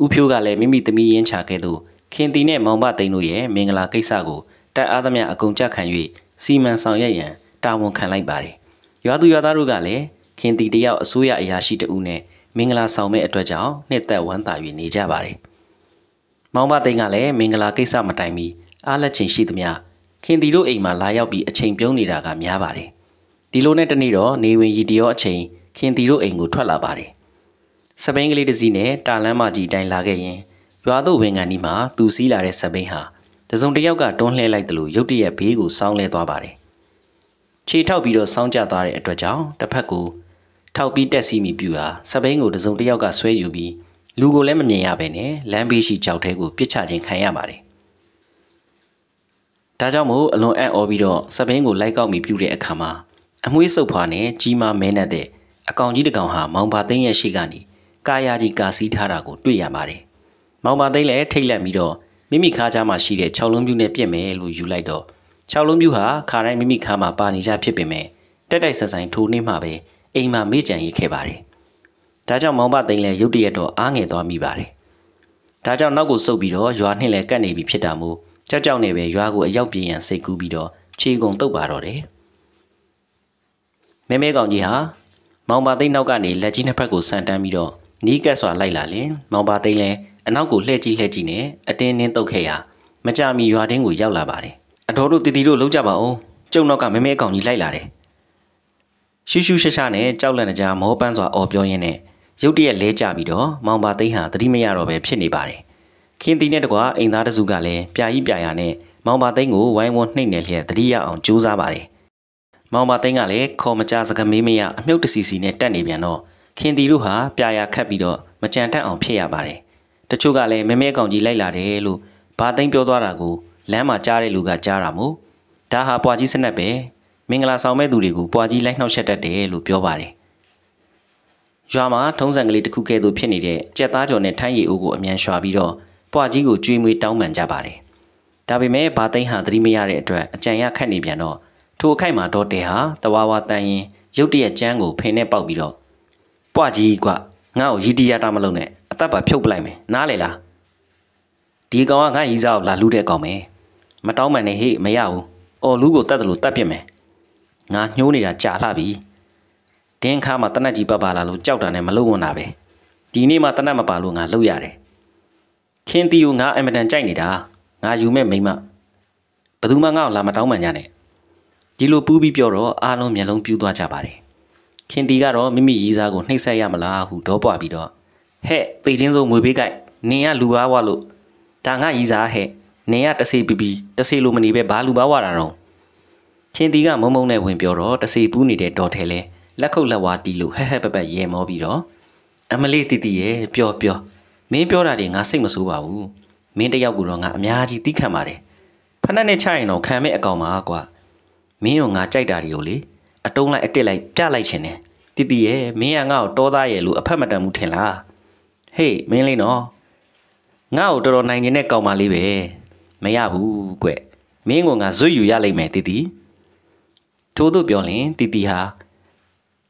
S1: ဥဖြိုးကလည်းမိမိသမီးရင်းချခဲ့သူခင်တီနဲ့မောင်မသိန်းတို့ရဲ့မင်္ဂလာကိစ္စကိုတက်အားသမျှအကုန်ကြခံ၍စီမံဆောင်ရွက်ရန်တာဝန်ခံလိုက်ပါတယ်။ရွာသူရွာသားတို့ကလည်းခင်တီတယောက်အစိုးရအရာရှိတဦးနဲ့မင်္ဂလာဆောင်မဲ့အတွက်ကြောင့်နှစ်သက်ဝမ်းသာ၍နေကြပါတယ်။မောင်မသိန်းကလည်းမင်္ဂလာကိစ္စမတိုင်မီအားလက်ချင်ရှိသမျှခင်တီတို့အိမ်မှာလာရောက်ပြီးအချိန်ပြုံးနေတာကများပါတယ်။ဒီလိုနဲ့တနေ့တော့နေဝင်ရီတရောအချိန်ခင်တီတို့အိမ်ကိုထွက်လာပါတယ်။စပိန်ကလေးတစ်စီးနဲ့တာလန်းမကြီးအတိုင်းလာခဲ့ရင်ရွာသို့ဝင်ကန်ဒီမှာသူစည်းလာတဲ့စပိန်ဟာတစုံတစ်ယောက်ကတွန်းလှဲလိုက်တယ်လို့ရုတ်တရက်ဘေးကိုဆောင်းလဲသွားပါတယ်ခြေထောက်ပြီးတော့ဆောင်းကျသွားတဲ့အတွက်ကြောင့်တစ်ဖက်ကိုထောက်ပြီးတက်စီမိပြူဟာစပိန်ကိုတစုံတစ်ယောက်ကဆွဲယူပြီးလူကိုလည်းမမြင်ရပဲနဲ့လမ်းဘေးရှိကြောက်ထဲကိုပစ်ချခြင်းခံရပါတယ်ဒါကြောင့်မို့အလွန်အံ့ဩပြီးတော့စပင်းကိုလိုက်ကောက်မိပြူတဲ့အခါမှာအမွှေးစုပ်ဖွာနဲ့ကြီးမားမဲနဲ့တဲ့အကောင်ကြီးတကောင်ဟာမောင်ဘာသိန်းရဲ့ရှိကနေကာယာကြီးကာစီးထားတာကိုတွေ့ရပါတယ်မောင်ပါသိန်းလည်းထိတ်လန့်ပြီးတော့မိမိခါးကြားမှာရှိတဲ့6လုံးပြူနဲ့ပြစ်မယ်လို့ယူလိုက်တော့6လုံးပြူဟာခါတိုင်းမိမိခါးမှာပါနေကြဖြစ်ပေမဲ့တက်တိုက်ဆန်ဆန်ထိုးနှင်းမှပဲအိမ်မှာမေ့ကြံရေးခဲ့ပါတယ်။ဒါကြောင့်မောင်ပါသိန်းလည်းရုတ်တရက်တော့အားငယ်သွားမိပါတယ်။ဒါကြောင့်နောက်ကိုဆုပ်ပြီးတော့ရွာနှင့်လည်းကပ်နေပြီဖြစ်တာမို့ကြောက်ကြောက်နဲ့ပဲရွာကိုအရောက်ပြေးရန်စိတ်ကူးပြီးတော့ခြေကုံတုပ်ပါတော့တယ်။မဲမဲကောင်ကြီးဟာမောင်ပါသိန်းနောက်ကနေလက်ကြီးနှစ်ဖက်ကိုဆန်တန်းပြီးတော့နီးကပ်စွာလိုက်လာလင်မောင်ပါသိန်းလည်းအနောက်ကိုလှည့်ကြည့်လှည့်ကြည့်နဲ့အတင်းနှင်းတုတ်ခဲ့ရာမကြမီရွာတင်းကိုရောက်လာပါတယ်အတော်တို့တီတီတို့လှုပ်ကြပါအောင်ကျုံနောက်ကမဲမဲအကောင်ကြီးလိုက်လာတယ်ရှူးရှူးရှာရှာနဲ့ကြောက်လန့်ကြမောပန်းစွာအော်ပြောရင်းနဲ့ရုတ်တရက်လဲကျပြီးတော့မောင်ပါသိန်းဟာသတိမရတော့ပဲဖြစ်နေပါတယ်ခင်းတီနဲ့တကွာအိမ်သားတစုကလည်းပြာကြီးပြာရာနဲ့မောင်ပါသိန်းကိုဝိုင်းဝန်းနှိမ့်နေလျက်သတိရအောင်ကြိုးစားပါတယ်မောင်ပါသိန်းကလည်းခေါ်မကြစကမေးမရအမြုပ်တစီစီနဲ့တက်နေပြန်တော့ခင်တီတို့ဟာပြာရာခတ်ပြီးတော့မကြံတက်အောင်ဖြစ်ရပါတယ်တချို့ကလည်းမဲမဲကောင်ကြီးလိုက်လာတယ်လို့ဘာသိမ့်ပြောသွားတာကိုလမ်းမှာကြားတဲ့လူကကြားတာမို့ဒါဟာပွာကြီးစနက်ပဲမင်္ဂလာဆောင်မဲ့သူတွေကိုပွာကြီးလိုက်နှောက်ရှက်တတ်တယ်လို့ပြောပါတယ်ရွာမှာထုံးစံကလေးတစ်ခုကဲ့သို့ဖြစ်နေတဲ့ကြက်သားကြော်နဲ့ထန်းရည်အိုးကိုအမြန်ရွှာပြီးတော့ပွာကြီးကိုကြွေးမွေးတောင်းပန်ကြပါတယ်ဒါပေမဲ့ဘာသိမ့်ဟာသတိမရတဲ့အတွက်အကြံရခက်နေပြန်တော့ထိုအခိုက်မှာဒေါ်တဲဟာတဝါဝါတန်ရင်ရုတ်တရက်ကျန်းကိုဖင်နဲ့ပေါက်ပြီးတော့ပွာကြီးကငါ့ကိုရီတီရတာမလုပ်နဲ့သက်ပါဖြုတ်ပလိုက်မယ်နားလေလားဒီကောင်ကငါ့ရီစားကိုလာလူတဲ့ကောင်ပဲမတောင်းပန်နဲ့ဟေ့မရဘူးအော်လူကိုတတ်တယ်လို့တတ်ပြစ်မယ်ငါညှိုးနေတာကြာလှပြီဒင်းခါမှာတနက်ကြီးပတ်ပါလာလို့ကြောက်တာနဲ့မလုံဝန်တာပဲဒီနေ့မှတနက်မပါလို့ငါလှုပ်ရတယ်ခင်းတီကိုငါအင်မတန်ကြိုက်နေတာငါယူမဲ့မိမဘသူမှငါ့ကိုလာမတောင်းပန်ကြနဲ့ဒီလိုပူးပြီးပြောတော့အားလုံးမျက်လုံးပြူးသွားကြပါတယ်ခင်တီကတော့မိမိရီးစားကိုနှိမ့်ဆက်ရမလားဟုဒေါပွားပြီးတော့ဟဲ့သေချင်းစုံမွေပေးကြိုက်နင်ကလူပါဝါလို့ဒါငါရီစားဟဲ့နင်ကတဆေပီပီတဆေလိုမနေပဲဘာလူပါဝါတာတော့ချင်းတီကမုံမုံနဲ့ဝင်ပြောတော့တဆေပူးနေတဲ့တော်ထဲလဲလက်ခုပ်လက်ဝါတီးလို့ဟဲ့ဟဲ့ပက်ပက်ရဲမောပြီးတော့အမလေးတီတီရဲ့ပြောပြောမင်းပြောတာတွေငါစိတ်မဆိုးပါဘူးမင်းတယောက်ကတော့ငါအများကြီးတီးခံပါတယ်ဖနက်နဲ့ချရင်တော့ခံမဲ့အကောင်ပါကွာမင်းရောငါကြိုက်တာတွေကိုလေအတုံးလိုက်အတစ်လိုက်ပြလိုက်ခြင်းနဲ့တီတီရဲ့မင်းကငါ့ကိုတောသားရဲ့လို့အဖက်မတန်ဘူးထင်လားဟေးမင်းလေးနော်ငါ့ကိုတော်တော်နိုင်နေတဲ့ကောင်မလေးပဲမရဘူးကွမင်းကငါဇွတ်ယူရလိမ့်မယ်တီတီထို့သူပြောရင်တီတီဟာ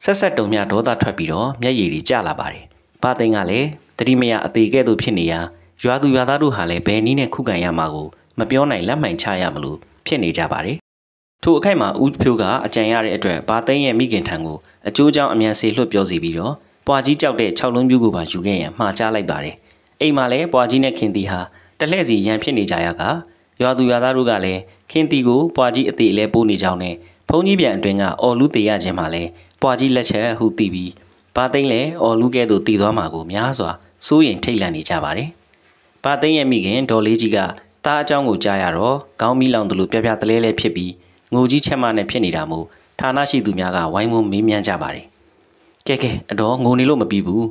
S1: ဆက်ဆက်တုံမြဒေါသထွက်ပြီးတော့မျက်ရည်တွေကျလာပါတယ်။ဘာသိန်းကလည်းတတိမယအသေးကဲ့သို့ဖြစ်နေရာရွာသူရွာသားတို့ဟာလည်းဘယ်နည်းနဲ့ခုခံရမှာကိုမပြောနိုင်လက်မှန်ချရမလို့ဖြစ်နေကြပါတယ်။ထို့အခိုက်မှာဦးဖြိုးကအကြံရတဲ့အတွက်ဘာသိန်းရဲ့မိခင်ထံကိုအကျိုးကြောင့်အမြန်စေလွှတ်ပြောစီပြီးတော့ပွာကြီးကြောက်တဲ့6လုံးပြူးကိုပါယူခဲ့ရန်မှာချလိုက်ပါတယ်။အိမ်မှာလည်းပွာကြီးနဲ့ခင်တီဟာတလှည့်စီရန်ဖြစ်နေကြရကရွာသူရွာသားတို့ကလည်းခင်တီကိုပွာကြီးအသေးအလဲပို့နေကြောင်းနဲ့ဘုံကြီးပြန်အတွင်ကအော်လူတေရခြင်းမှာလည်းပွာကြီးလက်ချက်ဟုသိပြီးဘာသိမ့်လဲအော်လူကဲ့သို့တည်သွားမှာကိုများစွာစိုးရင်ထိတ်လန့်နေကြပါတယ်။ဘာသိမ့်ရဲ့မိခင်ဒေါ်လေးကြီးကသားအကြောင်းကိုကြားရတော့ခေါင်းမီလောင်တယ်လို့ပြပြတလဲလဲဖြစ်ပြီးငိုကြီးချက်မနဲ့ဖြစ်နေတာမို့ဌာနရှိသူများကဝိုင်းဝန်းမေးမြန်းကြပါတယ်ကဲကဲအတော်ငုံနေလို့မပြီးဘူး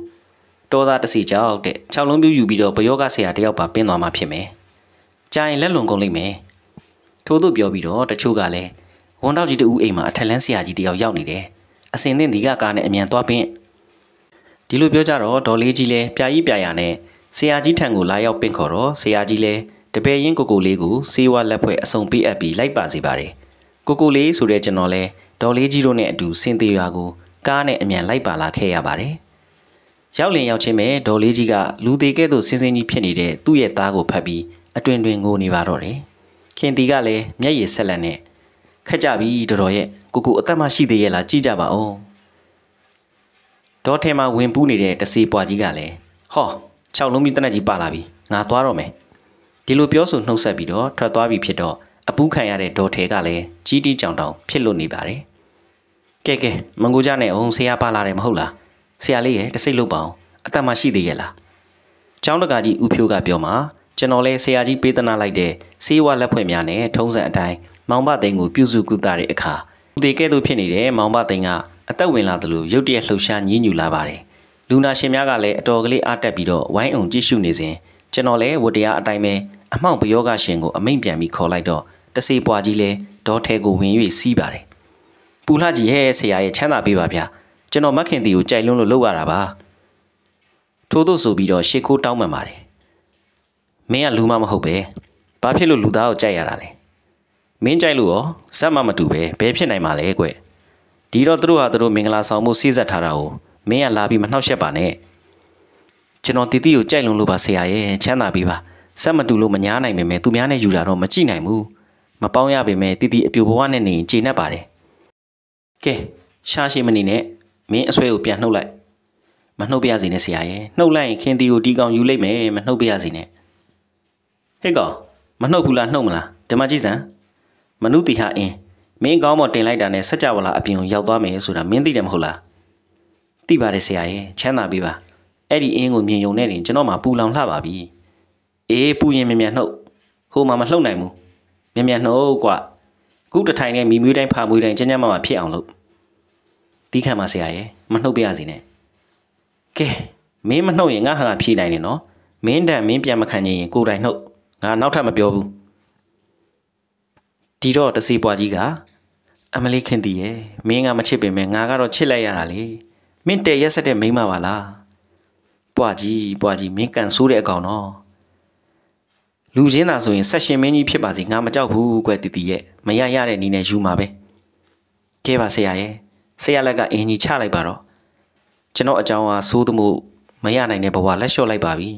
S1: တောသားတစ်စီကြောက်တဲ့၆လုံးပြူယူပြီးတော့ဘယောကဆရာတယောက်ပါပင်းသွားမှဖြစ်မယ်ကြာရင်လက်လွန်ကုန်လိမ့်မယ်ထို့သို့ပြောပြီးတော့တချို့ကလည်းဝန်တော့ကြီးတူအိမ်မှာအထက်လန်းဆရာကြီးတယောက်ရောက်နေတယ်အစင်သင့်ဒီကကားနဲ့အမြန်သွားပင်းဒီလိုပြောကြတော့ဒေါ်လေးကြီးလဲပြာကြီးပြာရနဲ့ဆရာကြီးထံကိုလာရောက်ပင့်ခေါ်တော့ဆရာကြီးလဲတပည့်ရင်းကိုကိုလေးကိုစေဝါလက်ဖွဲ့အစုံပေးအပ်ပြီးလိုက်ပါစေပါတယ်ကိုကိုလေးဆိုတဲ့ကျွန်တော်လဲဒေါ်လေးကြီးတို့နဲ့အတူဆင်သေးရွာကိုကားနဲ့အမြန်လိုက်ပါလာခဲ့ရပါတယ်။ရောက်လင်ရောက်ချင်းပဲဒေါ်လေးကြီးကလူသေးကဲ့သို့စင်းစင်းကြီးဖြစ်နေတဲ့သူ့ရဲ့သားကိုဖတ်ပြီးအတွင်တွင်ငိုနေပါတော့တယ်။ခင်တီကလည်းမျက်ရည်ဆက်လက်နဲ့ခက်ကြပြီတော်တော်ရဲ့ကိုကိုအသက်မရှိသေးရဲ့လားကြည့်ကြပါဦး။ဒေါ်ထဲမှာဝင်ပူးနေတဲ့တစီပွားကြီးကလည်းဟောခြောက်လုံးပြီးတနက်ကြီးပါလာပြီငါသွားတော့မယ်။ဒီလိုပြောဆိုနှုတ်ဆက်ပြီးတော့ထွက်သွားပြီဖြစ်တော့အပူးခံရတဲ့ဒေါ်ထဲကလည်းကြီးတီးကြောင်တောင် ဖြစ်လွတ်နေပါတယ်။ကဲကဲမငိုကြနဲ့အောင်ဆရာပါလာတယ်မဟုတ်လားဆရာလေးရဲ့တစိတ်လုပ်ပါအောင်အသက်မရှိသေးရဲ့လားကျောင်းတကာကြီးဦးဖြိုးကပြောမှာကျွန်တော်လဲဆရာကြီးပေးသနာလိုက်တဲ့စေဝါလက်ဖွဲ့များနဲ့ထုံးစံအတိုင်းမောင်ပသိန်းကိုပြုစုကုသတဲ့အခါဒီကဲ့သို့ဖြစ်နေတဲ့မောင်ပသိန်းကအသက်ဝင်လာသလိုရုတ်တရက်လှုပ်ရှားညည်းညူလာပါတယ်လူနာရှင်များကလည်းအတော်ကလေးအားတက်ပြီးတော့ဝိုင်းအောင်ကြည့်ရှုနေစဉ်ကျွန်တော်လည်းဝတရားအတိုင်းပဲအမှောင်ဘယောဂရှင်ကိုအမိန်ပြန်ပြီးခေါ်လိုက်တော့တစေပွားကြီးလဲဒေါ်ထဲကိုဝင်၍စီးပါတယ်ပူလှကြီးဟဲ့ဆရာရဲ့ချမ်းသာပေးပါဗျာကျွန်တော်မခင်တီကိုကြိုက်လွန်းလို့လောက်ရတာပါထို့သို့ဆိုပြီးတော့ရှေခိုးတောင်းပန်ပါတယ်မင်းကလူမမဟုတ်ပဲဘာဖြစ်လို့လူသားကိုကြိုက်ရတာလဲမင်းကြိုက်လို့ရောဇက်မမတူပဲဘယ်ဖြစ်နိုင်မှာလဲကွဒီတော့သူတို့ဟာသူတို့မင်္ဂလာဆောင်မှုစိစက်ထားတာကိုမင်းကလာပြီးမနှောက်ယှက်ပါနဲ့ကျွန်တော်တီတီကိုကြိုက်လွန်းလို့ပါဆရာရဲ့ချမ်းသာပေးပါဇက်မတူလို့မညားနိုင်ပေမဲ့သူများနဲ့ယူတာတော့မကြည့်နိုင်ဘူးမပေါင်းရပေမဲ့တီတီအပြိုဘဝနဲ့နေရင်ကျေနပ်ပါတယ်ကဲရှားရှိမနေနဲ့မင်းအဆွဲကိုပြန်နှုတ်လိုက်မနှုတ်ပြရစီနဲ့ဆရာရဲ့နှုတ်လိုက်ရင်ခင်းတီကိုဒီကောင်ယူလိုက်မယ်မနှုတ်ပြရစီနဲ့ဟဲ့ကောင်မနှုတ်ဘူးလားနှုတ်မလားဒီမှာကြည့်စမ်းမနုတီဟာအင်းမင်းကောင်းမတင်လိုက်တာနဲ့စัจ java လာအပြင်ကိုရောက်သွားမယ်ဆိုတာမင်းသိတယ်မဟုတ်လားသိပါတယ်ဆရာရဲ့ချမ်းသာပြီပါအဲ့ဒီအင်းကိုမြင်ယုံနဲ့တင်ကျွန်တော်မှပူလောင်လှပါပြီအေးပူရင်မြန်မြန်နှုတ်ဟိုမှမလှုပ်နိုင်ဘူးမြန်မြန်နှုတ်ကွာကုတထိုင်နဲ့မိမွေးတိုင်းဖာမွေးတိုင်းကျန်းကျန်းမာမာဖြစ်အောင်လုပ်တီးခံပါဆရာရဲ့မနှုတ်ပြရစီနဲ့ကဲမင်းမနှုတ်ရင်ငါဟာဖြေနိုင်နေနော်မင်းတန်မင်းပြန်မခံရင်ကိုယ်တိုင်နှုတ်ငါနောက်ထပ်မပြောဘူးဒီတော့တစီပွားကြီးကအမလေးခင်တည်ရဲ့မင်းကမချစ်ပေမဲ့ငါကတော့ချစ်လိုက်ရတာလေမင်းတဲရက်ဆက်တဲ့မိန်းမပါလားပွားကြီးပွားကြီးမင်းကန်ဆိုးတဲ့အကောင်တော့လူချင်းသာဆိုရင်ဆက်ရှင်မင်းကြီးဖြစ်ပါစေငါမကြောက်ဘူးကွယ်တီတီရဲ့မရရတဲ့အနေနဲ့ယူမှာပဲကဲပါဆရာရဲ့ဆရာလက်ကအင်ကြီးချလိုက်ပါတော့ကျွန်တော်အကြောင်းအားသိုးသမှုမရနိုင်တဲ့ဘဝလက်လျှော့လိုက်ပါပြီ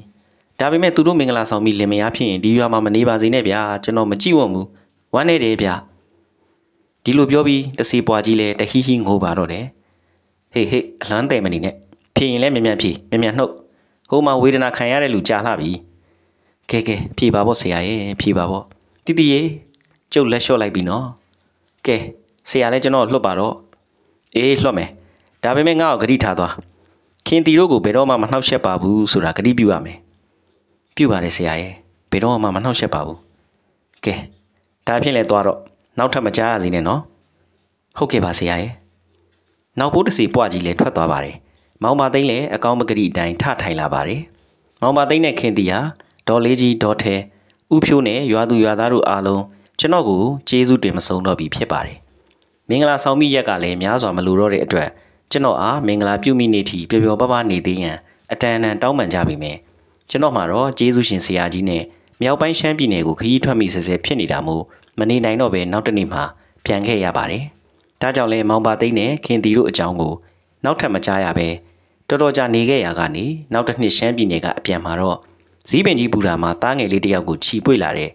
S1: ဒါပေမဲ့သူတို့မင်္ဂလာဆောင်ပြီးလင်မယားဖြစ်ရင်ဒီရွာမှာမနေပါစေနဲ့ဗျာကျွန်တော်မကြည့်ဝတ်ဘူးဝမ်းနေတယ်ဗျာဒီလိုပြောပြီးတစီပွားကြီးလည်းတဟီဟီငိုပါတော့တယ်ဟေးဟေးအလန်းတယ်မနေနဲ့ဖြစ်ရင်လည်းမြန်မြန်ဖြစ်မြန်မြန်နှုတ်ဟိုမှာဝေဒနာခံရတဲ့လူကြာလှပြီကဲကဲဖြေပါပေါ့ဆရာရဲ့ဖြေပါပေါ့တိတိရေကျုပ်လက်လျှော့လိုက်ပြီနော်ကဲဆရာလည်းကျွန်တော်လွတ်ပါတော့အေးလွတ်မယ်ဒါပေမဲ့ငါ့ကိုဂရိထားသွားခင်တီတို့ကိုဘယ်တော့မှမနှောက်ယှက်ပါဘူးဆိုတာဂရိပြုရမယ်ပြုပါတယ်ဆရာရဲ့ဘယ်တော့မှမနှောက်ယှက်ပါဘူးကဲဒါဖြင့်လည်းသွားတော့နောက်ထပ်မကြားရစေနဲ့နော်ဟုတ်ကဲ့ပါဆရာရဲ့နောက်ပိုးတစီပွားကြီးလည်းထွက်သွားပါတယ်မောင်မသိန်းလည်းအကောင်းမဂရိအတိုင်းထထိုင်လာပါတယ်မောင်မသိန်းနဲ့ခင်တီဟာဒေါ်လေးကြီးဒေါ်ထဲဥဖြိုးနဲ့ရွာသူရွာသားတို့အားလုံးကျွန်တော်ကိုကျေးဇူးတင်မဆုံးတော့ပြီဖြစ်ပါတယ်။မင်္ဂလာဆောင်မိရက်ကလည်းများစွာမလိုတော့တဲ့အတွက်ကျွန်တော်အားမင်္ဂလာပြုမိနေ့ထိပျော်ပျော်ပါးပါးနေသေးရန်အတန်အတန်တောင်းပန်ကြပါမယ်။ကျွန်တော်မှာတော့ကျေးဇူးရှင်ဆရာကြီးနဲ့မြောက်ပိုင်းရှမ်းပြည်နယ်ကိုခရီးထွက်မိဆဲဆဲဖြစ်နေတာမို့မနေနိုင်တော့ဘဲနောက်တနေ့မှပြန်ခဲ့ရပါတယ်။ဒါကြောင့်လဲမောင်ပါသိန်းနဲ့ခင်တီတို့အကြောင်းကိုနောက်ထပ်မကြားရဘဲတော်တော်ကြာနေခဲ့ရတာကနေနောက်တစ်နှစ်ရှမ်းပြည်နယ်ကအပြန်မှာတော့။ဇီးပင်ကြီးပူတာမှာသားငယ်လေးတစ်ယောက်ကိုခြိပွေလာတဲ့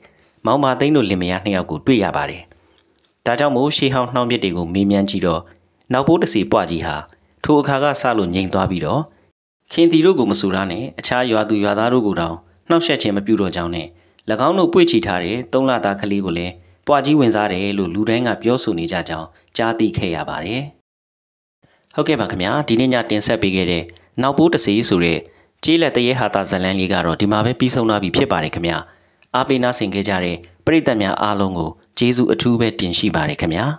S1: မောင်မသိန်းတို့လင်မယားနှစ်ယောက်ကိုတွေ့ရပါတယ်။ဒါကြောင့်မို့ရှေးဟောင်းနှောင်းပြစ်တွေကိုမေးမြန်းကြည့်တော့နောက်ပိုးတစီပွားကြီးဟာထိုအခါကဆလို့ငြိမ်သွားပြီးတော့ခင်တီတို့ကိုမဆူတာနဲ့အခြားရွာသူရွာသားတို့ကိုတောင်နှောက်ယှက်ခြင်းမပြုတော့ကြောင်းနဲ့၎င်းတို့ပွေ့ချီထားတဲ့သုံးလသားကလေးကိုလည်းပွားကြီးဝင်စားတယ်လို့လူတိုင်းကပြောဆိုနေကြကြောင်းကြားသိခဲ့ရပါတယ်။ဟုတ်ကဲ့ပါခင်ဗျာဒီနေ့ညတင်ဆက်ပေးခဲ့တဲ့နောက်ပိုးတစီဆိုတဲ့ကျေးလက်တရေဟာတာဇလန်လေးကတော့ဒီမှာပဲပြီးဆုံးသွားပြီဖြစ်ပါတယ်ခင်ဗျာအားပေးနာဆင်ခဲ့ကြတဲ့ပရိသတ်များအားလုံးကိုကျေးဇူးအထူးပဲတင်ရှိပါတယ်ခင်ဗျာ။